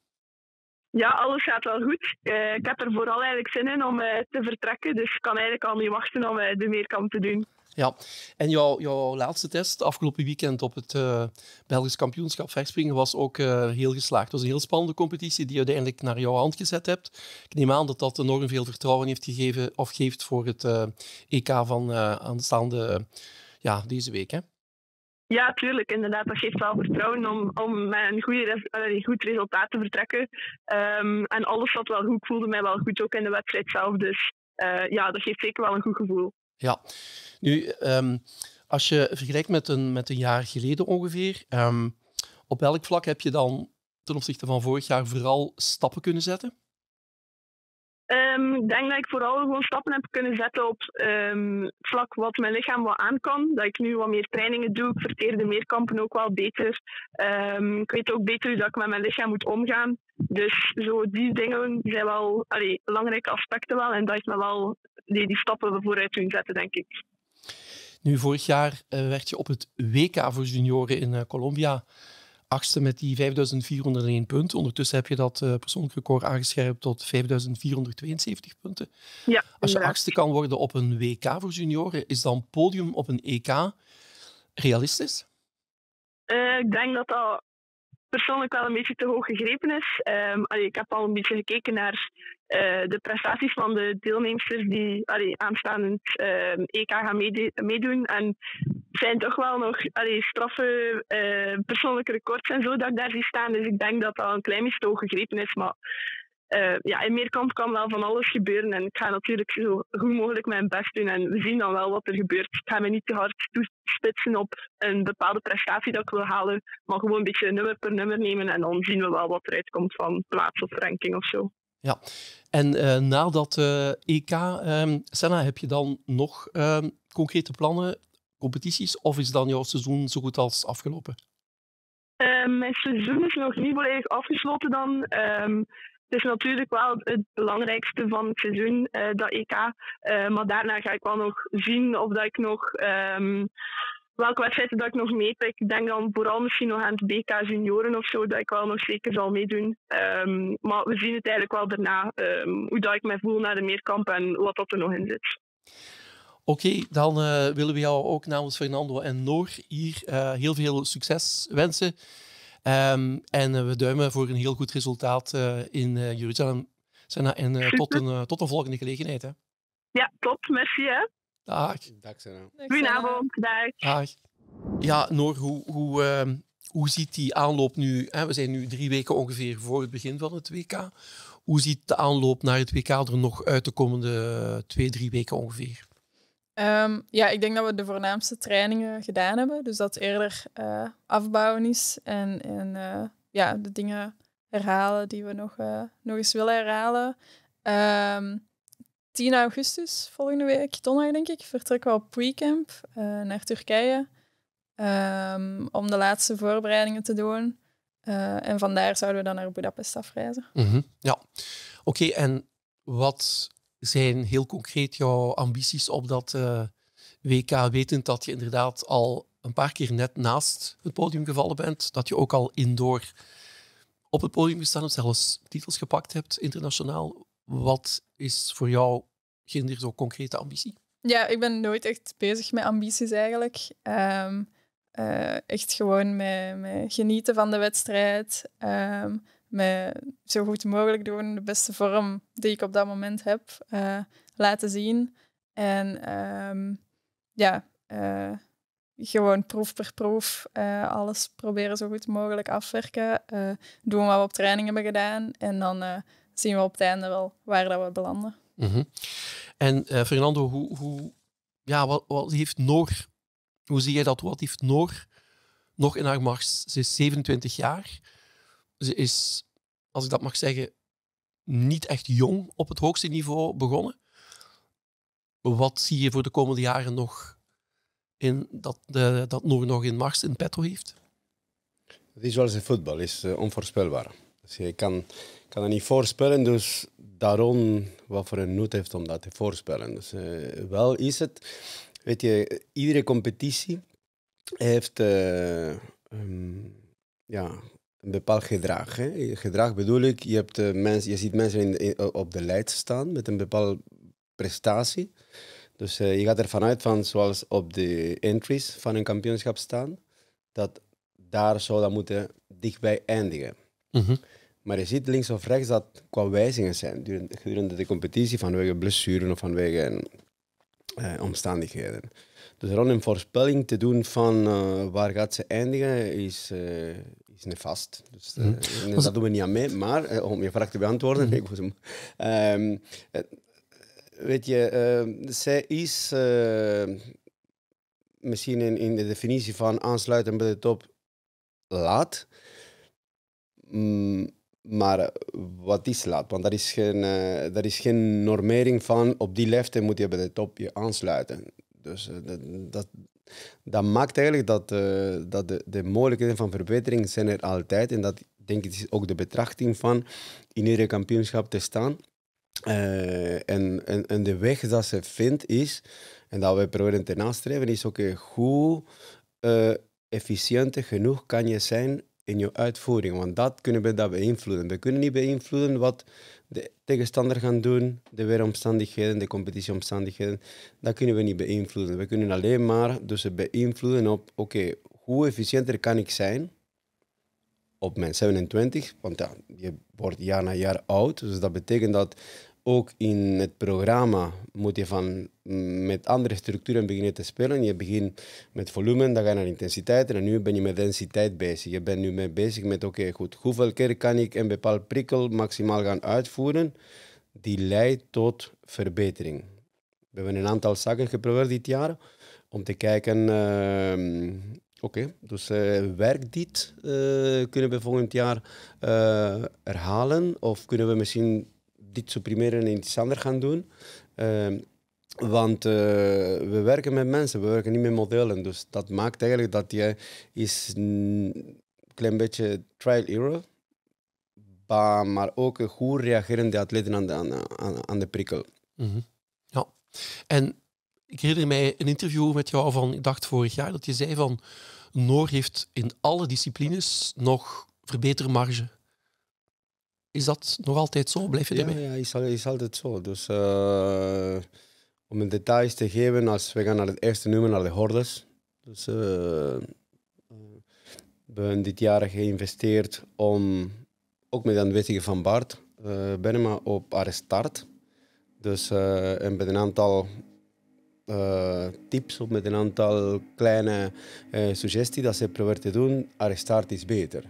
Ja, alles gaat wel goed. Eh, ik heb er vooral eigenlijk zin in om eh, te vertrekken, dus ik kan eigenlijk al niet wachten om eh, de meerkamp te doen. Ja, en jouw, jouw laatste test afgelopen weekend op het eh, Belgisch kampioenschap verspringen was ook eh, heel geslaagd. Het was een heel spannende competitie die je uiteindelijk naar jouw hand gezet hebt. Ik neem aan dat dat enorm veel vertrouwen heeft gegeven of geeft voor het eh, EK van aanstaande ja, deze week. Hè? Ja, tuurlijk. Inderdaad, dat geeft wel vertrouwen om, om met een goede, een goed resultaat te vertrekken. Ehm, en alles zat wel goed. Ik voelde mij wel goed ook in de wedstrijd zelf. Dus ja, dat geeft zeker wel een goed gevoel. Ja, nu, ehm, als je vergelijkt met een, met een jaar geleden ongeveer, ehm, op welk vlak heb je dan ten opzichte van vorig jaar vooral stappen kunnen zetten? Ehm, ik denk dat ik vooral gewoon stappen heb kunnen zetten op um, vlak wat mijn lichaam wat aan kan. Dat ik nu wat meer trainingen doe. Ik verteerde meerkampen ook wel beter. ik weet ook beter hoe dat ik met mijn lichaam moet omgaan. Dus zo die dingen zijn wel allee, belangrijke aspecten wel. En dat heeft me wel die, die stappen we vooruit doen zetten, denk ik. Nu, vorig jaar eh, werd je op het WK voor junioren in eh, Colombia achtste met die 5401 punten. Ondertussen heb je dat eh, persoonlijk record aangescherpt tot 5472 punten. Ja, Als je achtste kan worden op een WK voor junioren, is dan podium op een EK realistisch? ik denk dat dat persoonlijk wel een beetje te hoog gegrepen is. Um, allee, ik heb al een beetje gekeken naar eh, de prestaties van de deelnemers die allee, aanstaande uh, EK gaan meedoen. En zijn toch wel nog allee, straffe eh, persoonlijke records en zo dat ik daar zie staan. Dus ik denk dat dat een klein mistoog gegrepen is. Maar eh, ja, in Meerkamp kan wel van alles gebeuren. En ik ga natuurlijk zo goed mogelijk mijn best doen. En we zien dan wel wat er gebeurt. Ik ga me niet te hard toespitsen op een bepaalde prestatie dat ik wil halen. Maar gewoon een beetje nummer per nummer nemen. En dan zien we wel wat eruit komt van plaats of ranking of zo. Ja, en uh, eh, na dat EK, eh, e um, ehm, Senna, heb je dan nog ehm, concrete plannen, competities, of is dan jouw seizoen zo goed als afgelopen? Eh, mijn seizoen is nog niet volledig afgesloten dan. Ehm, het is natuurlijk wel het belangrijkste van het seizoen, dat EK. maar daarna ga ik wel nog zien of dat ik nog welke wedstrijden dat ik nog meet. Ik denk dan vooral misschien nog aan het BK junioren of zo, dat ik wel nog zeker zal meedoen. Ehm, maar we zien het eigenlijk wel daarna, ehm, hoe dat ik me voel naar de meerkamp en wat dat er nog in zit. Oké, dan eh, willen we jou ook namens Fernando en Noor hier eh, heel veel succes wensen. Ehm, en eh, we duimen voor een heel goed resultaat in Jeruzalem. en tot, een, tot een volgende gelegenheid. Hè. Ja, klopt. Merci. Hè. Dag. Dag, Sarah. Goedenavond. Dag. Dag. Ja, Noor, hoe, hoe, ehm, hoe ziet die aanloop nu? Hè? We zijn nu drie weken ongeveer voor het begin van het WK. Hoe ziet de aanloop naar het WK er nog uit de komende twee, drie weken ongeveer? Ehm, ja, ik denk dat we de voornaamste trainingen gedaan hebben. Dus dat eerder eh, afbouwen is en, en eh, ja, de dingen herhalen die we nog, eh, nog eens willen herhalen. Um, 10 augustus, volgende week, donderdag denk ik, vertrekken we op pre-camp eh, naar Turkije. Ehm, om de laatste voorbereidingen te doen. Eh, en vandaar zouden we dan naar Budapest afreizen. Mhm. Ja, oké. en wat zijn heel concreet jouw ambities op dat eh, WK, wetend dat je inderdaad al een paar keer net naast het podium gevallen bent, dat je ook al indoor op het podium gestaan hebt, zelfs titels gepakt hebt internationaal. Wat is voor jou geen zo concrete ambitie? Ja, ik ben nooit echt bezig met ambities eigenlijk. Ehm, eh, echt gewoon met, met, genieten van de wedstrijd. Um, met zo goed mogelijk doen, de beste vorm die ik op dat moment heb, eh, laten zien. En ehm, ja, eh, gewoon proef per proef alles proberen zo goed mogelijk afwerken. doen wat we op training hebben gedaan. En dan zien we op het einde wel waar dat we belanden. Mhm. En eh, Fernando, hoe, hoe, ja, wat, heeft Noor, hoe zie je dat? Wat heeft Noor nog in haar mars? Ze is 27 jaar. Ze is, als ik dat mag zeggen, niet echt jong op het hoogste niveau begonnen. Wat zie je voor de komende jaren nog in dat, de, dat Noor nog in mars in petto heeft? Het is zoals in voetbal, is eh, onvoorspelbaar. Dus je kan, kan dat niet voorspellen, dus daarom wat voor een nut heeft om dat te voorspellen. Dus eh, wel is het, weet je, iedere competitie heeft eh, ehm, ja, een bepaald gedrag. Hè? Gedrag bedoel ik, je, hebt, eh, mensen, je ziet mensen in, op de lijst staan met een bepaalde prestatie. Dus je gaat ervan uit van, zoals op de entries van een kampioenschap staan, dat daar zou dat moeten dichtbij eindigen. Mhm. Maar je ziet links of rechts dat qua wijzigingen zijn gedurende de competitie vanwege blessuren of vanwege eh, omstandigheden. Dus om een voorspelling te doen van eh, waar gaat ze eindigen is, uh, is nefast. Dus, eh, mhm. Dat doen we niet aan mee. Maar om je vraag te beantwoorden, mm was hem. Ehm, weet je, ehm, zij is misschien in, in de definitie van aansluiten bij de top laat. Mm, maar eh, wat is laat? Want daar is, geen, uh, is geen normering van op die leeftijd moet je bij de top je aansluiten. Dus eh, dat, dat, dat, maakt eigenlijk dat, dat de, de mogelijkheden van verbetering zijn er altijd. En dat denk ik is ook de betrachting van in iedere kampioenschap te staan. en, en, en de weg dat ze vindt is, en dat we proberen te nastreven, is ook hoe efficiënt genoeg kan je zijn in je uitvoering. Want dat kunnen we dat beïnvloeden. We kunnen niet beïnvloeden wat de tegenstander gaan doen, de weeromstandigheden, de competitieomstandigheden. Dat kunnen we niet beïnvloeden. We kunnen alleen maar dus beïnvloeden op, oké, hoe efficiënter kan ik zijn op mijn 27? Want ja, je wordt jaar na jaar oud. Dus dat betekent dat ook in het programma moet je van mm, met andere structuren beginnen te spelen. Je begint met volume, dan ga je naar intensiteit en nu ben je met densiteit bezig. Je bent nu mee bezig met, oké, goed, hoeveel keer kan ik een bepaald prikkel maximaal gaan uitvoeren? Die leidt tot verbetering. We hebben een aantal zaken geprobeerd dit jaar om te kijken, uh, oké, dus eh, werkt dit? Eh, kunnen we volgend jaar eh, herhalen of kunnen we misschien dit supprimeren en iets anders gaan doen. Ehm, want eh, we werken met mensen, we werken niet met modellen. Dus dat maakt eigenlijk dat je is een klein beetje trial error. Maar ook hoe reageren de atleten aan de, aan, aan de prikkel. Mhm. Ja, en ik herinner mij een interview met jou van, ik dacht vorig jaar, dat je zei van Noor heeft in alle disciplines nog verbetermarge. Is dat nog altijd zo? Blijf je ja, daarmee? Ja, is, is altijd zo. Dus eh, om een details te geven, als we gaan naar het eerste nummer, naar de hordes. Dus uh, we hebben dit jaar geïnvesteerd om, ook met de van Bart, uh, Benema op haar start. Dus met een aantal tips, of met een aantal kleine suggesties dat ze proberen te doen, haar start is beter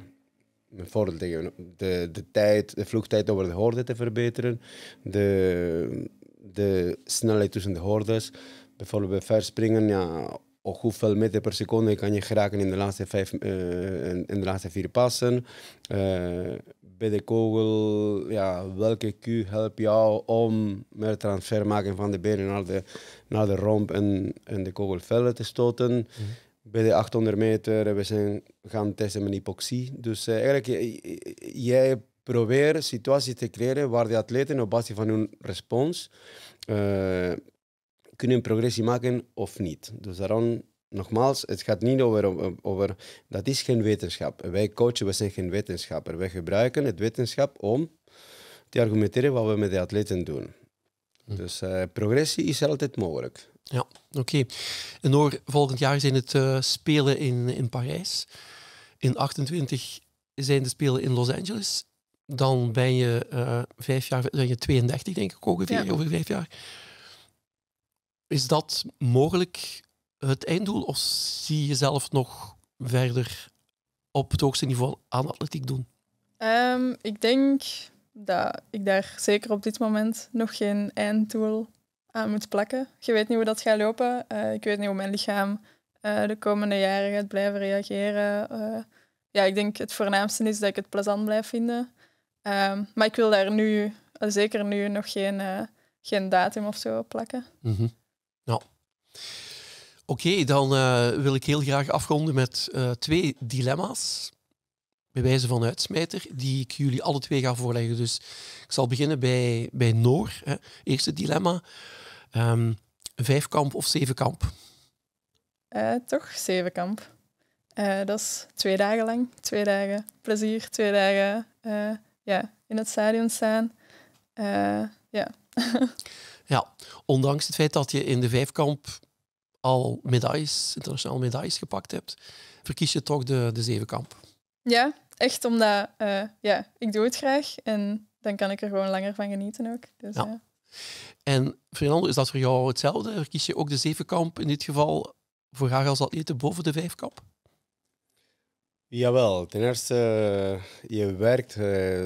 mijn voordeel tegen de, de tijd, de vluchttijd over de horde te verbeteren, de, de snelheid tussen de hordes. Bijvoorbeeld bij verspringen, ja, hoeveel meter per seconde kan je geraken in de laatste, vijf, eh, in de laatste vier passen. Eh, bij de kogel, ja, welke Q helpt jou om meer transfer maken van de benen naar de, naar de romp en, en de verder te stoten. Mhm bij de 800 meter. We zijn gaan testen met hypoxie. Dus eh, eigenlijk, eh, eh, jij probeert situaties te creëren waar de atleten op basis van hun respons uh, kunnen progressie maken of niet. Dus daarom nogmaals, het gaat niet over, over, Dat is geen wetenschap. Wij coachen, we zijn geen wetenschapper. Wij gebruiken het wetenschap om te argumenteren wat we met de atleten doen. Hm. Dus progressie is altijd mogelijk. Ja, oké. En door volgend jaar zijn het eh, Spelen in, in Parijs. In 28 zijn de Spelen in Los Angeles. Dan ben je eh, vijf jaar, ben je 32 denk ik ongeveer, over vijf jaar. Is dat mogelijk het einddoel of zie je zelf nog verder op het hoogste niveau aan atletiek doen? Ehm, ik denk dat ik daar zeker op dit moment nog geen einddoel aan eh, moet plakken. Je weet niet hoe dat gaat lopen. Eh, ik weet niet hoe mijn lichaam eh, de komende jaren gaat blijven reageren. ja, ik denk het voornaamste is dat ik het plezant blijf vinden. Ehm, maar ik wil daar nu, zeker nu, nog geen, geen datum of zo plakken. Nou. Oké, dan wil ik heel graag afronden met twee dilemma's bij wijze van uitsmijter, die ik jullie alle twee ga voorleggen. Dus ik zal beginnen bij, bij Noor, hè. eerste dilemma. Um, vijfkamp of zevenkamp? Uh, toch zevenkamp. Uh, dat is twee dagen lang. Twee dagen plezier, twee dagen eh, ja, in het stadion staan. ja. ja, ondanks het feit dat je in de vijfkamp al medailles, internationaal medailles gepakt hebt, verkies je toch de, de zevenkamp. Ja, echt omdat ja, ik doe het graag en dan kan ik er gewoon langer van genieten ook. Dus, ja. En Fernando, is dat voor jou hetzelfde? Kies je ook de zevenkamp in dit geval voor haar als atleten boven de vijfkamp? Jawel, ten eerste, je werkt, eh,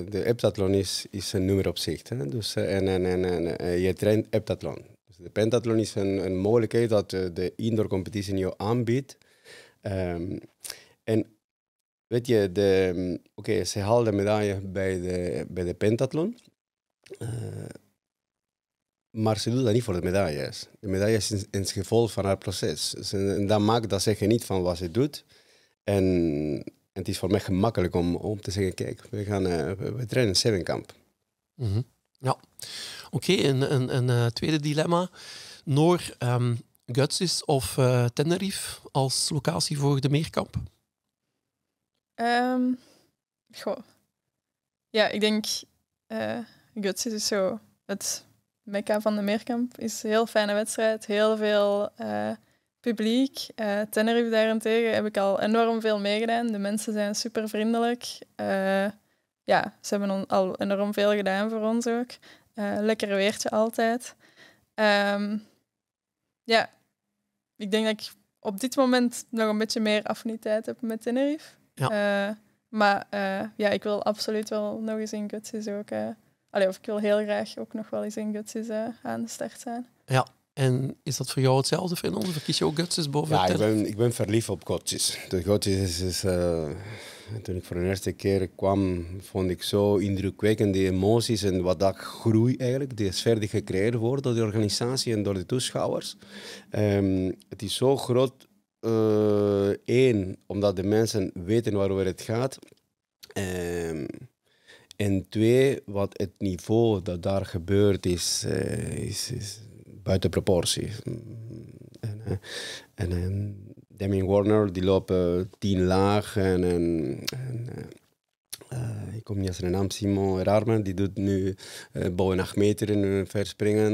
de heptathlon is, is een nummer op zich. Hè? Dus, eh, en, en, en, en eh, je traint heptathlon. Dus de pentathlon is een, een mogelijkheid dat de indoor competitie jou aanbiedt. Um, en weet je, de, oké, ze haalde medaille bij de, bij de pentathlon. Maar ze doet dat niet voor de medailles. De medailles is het gevolg van haar proces. En dat maakt dat ze niet van wat ze doet. En, en het is voor mij gemakkelijk om, om te zeggen, kijk, we gaan uh, we trainen in Mm -hmm. Ja, oké. een, een, een eh, tweede dilemma. Noor, um, ehm, Gutsis of uh, Tenerife als locatie voor de Meerkamp? Um, goh. Ja, ik denk uh, Gutsis is zo het Mecca van de Meerkamp is een heel fijne wedstrijd. Heel veel eh, publiek. Uh, Tenerife daarentegen heb ik al enorm veel meegedaan. De mensen zijn super vriendelijk. Eh, ja, ze hebben al enorm veel gedaan voor ons ook. lekker weertje altijd. Ehm, ja, ik denk dat ik op dit moment nog een beetje meer affiniteit heb met Tenerife. maar ja, ik wil absoluut wel nog eens in Gutsis ook of ik wil heel graag ook nog wel eens in Gutsies eh, aan de start zijn. Ja, en is dat voor jou hetzelfde, Fernand? Of kies je ook Gutsies boven Ja, ik ben, ik ben verliefd op Gutsies. De is... Eh, toen ik voor de eerste keer kwam, vond ik zo indrukwekkend die emoties en wat dat groei eigenlijk, die is verder gecreëerd wordt door de organisatie en door de toeschouwers. Ehm, het is zo groot, uh, één, omdat de mensen weten waarover het gaat. Ehm, en twee, wat het niveau dat daar gebeurt is, eh, is, is buiten proportie. En, eh, en, eh, en Deming Warner, die lopen tien laag. En, en, ik kom niet aan zijn naam, Simon Erarme, die doet nu uh, boven acht meter in verspringen.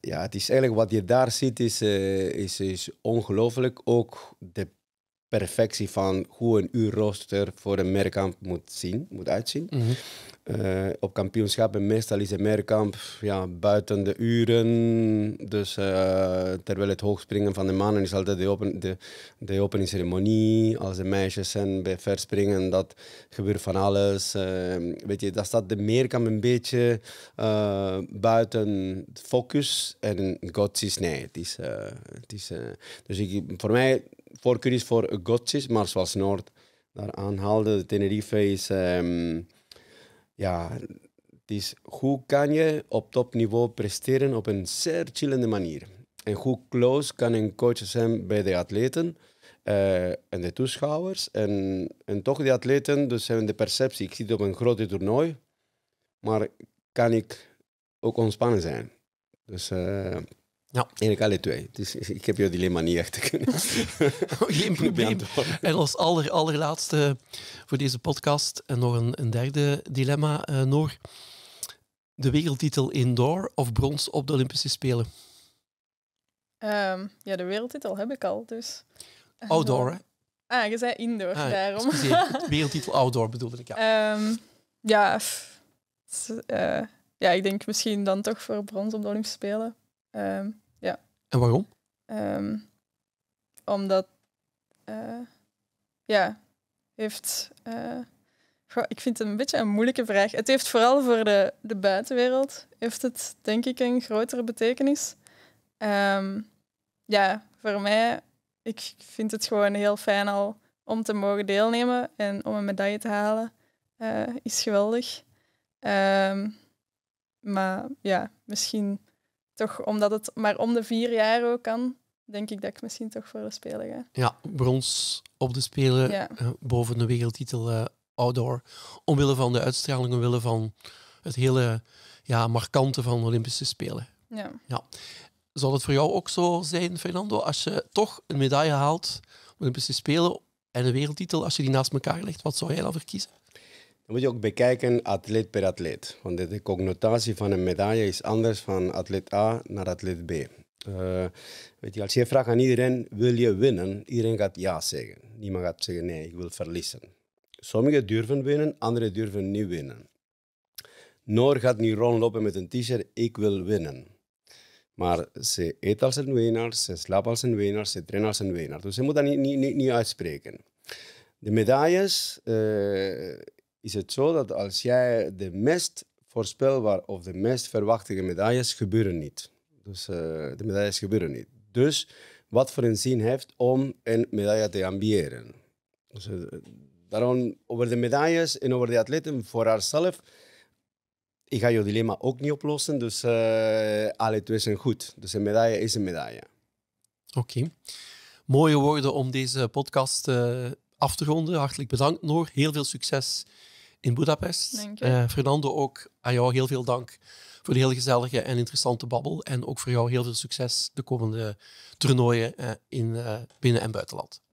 ja, het is eigenlijk wat je daar ziet, is, is, is ongelooflijk. Ook de perfectie van hoe een uurrooster voor een merkamp moet, zien, moet uitzien. Mhm. Eh, op kampioenschappen meestal is een merkamp ja, buiten de uren. Dus eh, terwijl het hoogspringen van de mannen is altijd de, open, de, de openingceremonie. Als de meisjes zijn bij verspringen, dat gebeurt van alles. Uh, weet je, dat staat de merkamp een beetje eh, buiten focus. En God is nee, het is... het is dus ik, voor mij voorkeur is voor Gotjes, maar zoals Noord daar aanhaalde, Tenerife is... Ehm, ja, het is hoe kan je op topniveau presteren op een zeer chillende manier. En hoe close kan een coach zijn bij de atleten eh, en de toeschouwers. En, en toch, die atleten dus hebben de perceptie, ik zit op een groot toernooi, maar kan ik ook ontspannen zijn. Dus... Uh, ja. Eigenlijk alle twee. Dus ik heb jouw dilemma niet echt kunnen. Geen probleem. En als aller, allerlaatste voor deze podcast en nog een, een derde dilemma, uh, Noor. De wereldtitel indoor of brons op de Olympische Spelen? Ehm, ja, de wereldtitel heb ik al, dus... Outdoor, hè? Ah, je zei indoor, ah, daarom. wereldtitel outdoor bedoelde ik, ja. Ehm, ja, eh, ja, ik denk misschien dan toch voor brons op de Olympische Spelen. Ehm, ja. En waarom? Ehm, omdat, eh, ja, heeft. Eh, ik vind het een beetje een moeilijke vraag. Het heeft vooral voor de, de buitenwereld, heeft het denk ik een grotere betekenis. Ehm, ja, voor mij, ik vind het gewoon heel fijn al om te mogen deelnemen en om een medaille te halen. Eh, is geweldig. maar ja, misschien toch omdat het maar om de vier jaar ook kan, denk ik dat ik misschien toch voor de Spelen ga. Ja, brons op de Spelen, eh, boven de wereldtitel eh, outdoor. Omwille van de uitstraling, omwille van het hele ja, markante van de Olympische Spelen. Ja. ja. Zal het voor jou ook zo zijn, Fernando, als je toch een medaille haalt, Olympische Spelen en een wereldtitel, als je die naast elkaar legt, wat zou jij dan verkiezen? Dan moet je ook bekijken atleet per atleet. Want de connotatie van een medaille is anders van atleet A naar atleet B. Eh, weet je, als je vraagt aan iedereen, wil je winnen? Iedereen gaat ja zeggen. Niemand gaat zeggen, nee, ik wil verliezen. Sommigen durven winnen, anderen durven niet winnen. Noor gaat niet rondlopen met een t-shirt, ik wil winnen. Maar ze eet als een winnaar, ze slaapt als een winnaar, ze traint als een winnaar. Dus ze moet dat niet, niet, niet, uitspreken. De medailles... Eh, is het zo dat als jij de meest voorspelbaar of de meest verwachtige medailles gebeuren niet. Dus eh, de medailles gebeuren niet. Dus wat voor een zin heeft om een medaille te ambiëren. Dus, eh, daarom over de medailles en over de atleten voor haarzelf. Ik ga je dilemma ook niet oplossen, dus eh, alle twee zijn goed. Dus een medaille is een medaille. Oké. Mooie woorden om deze podcast af te ronden. Hartelijk bedankt, Noor. Heel veel succes in Budapest. Eh, Fernando, ook aan jou heel veel dank voor de heel gezellige en interessante babbel. En ook voor jou heel veel succes de komende toernooien eh, in, eh, binnen- en buitenland.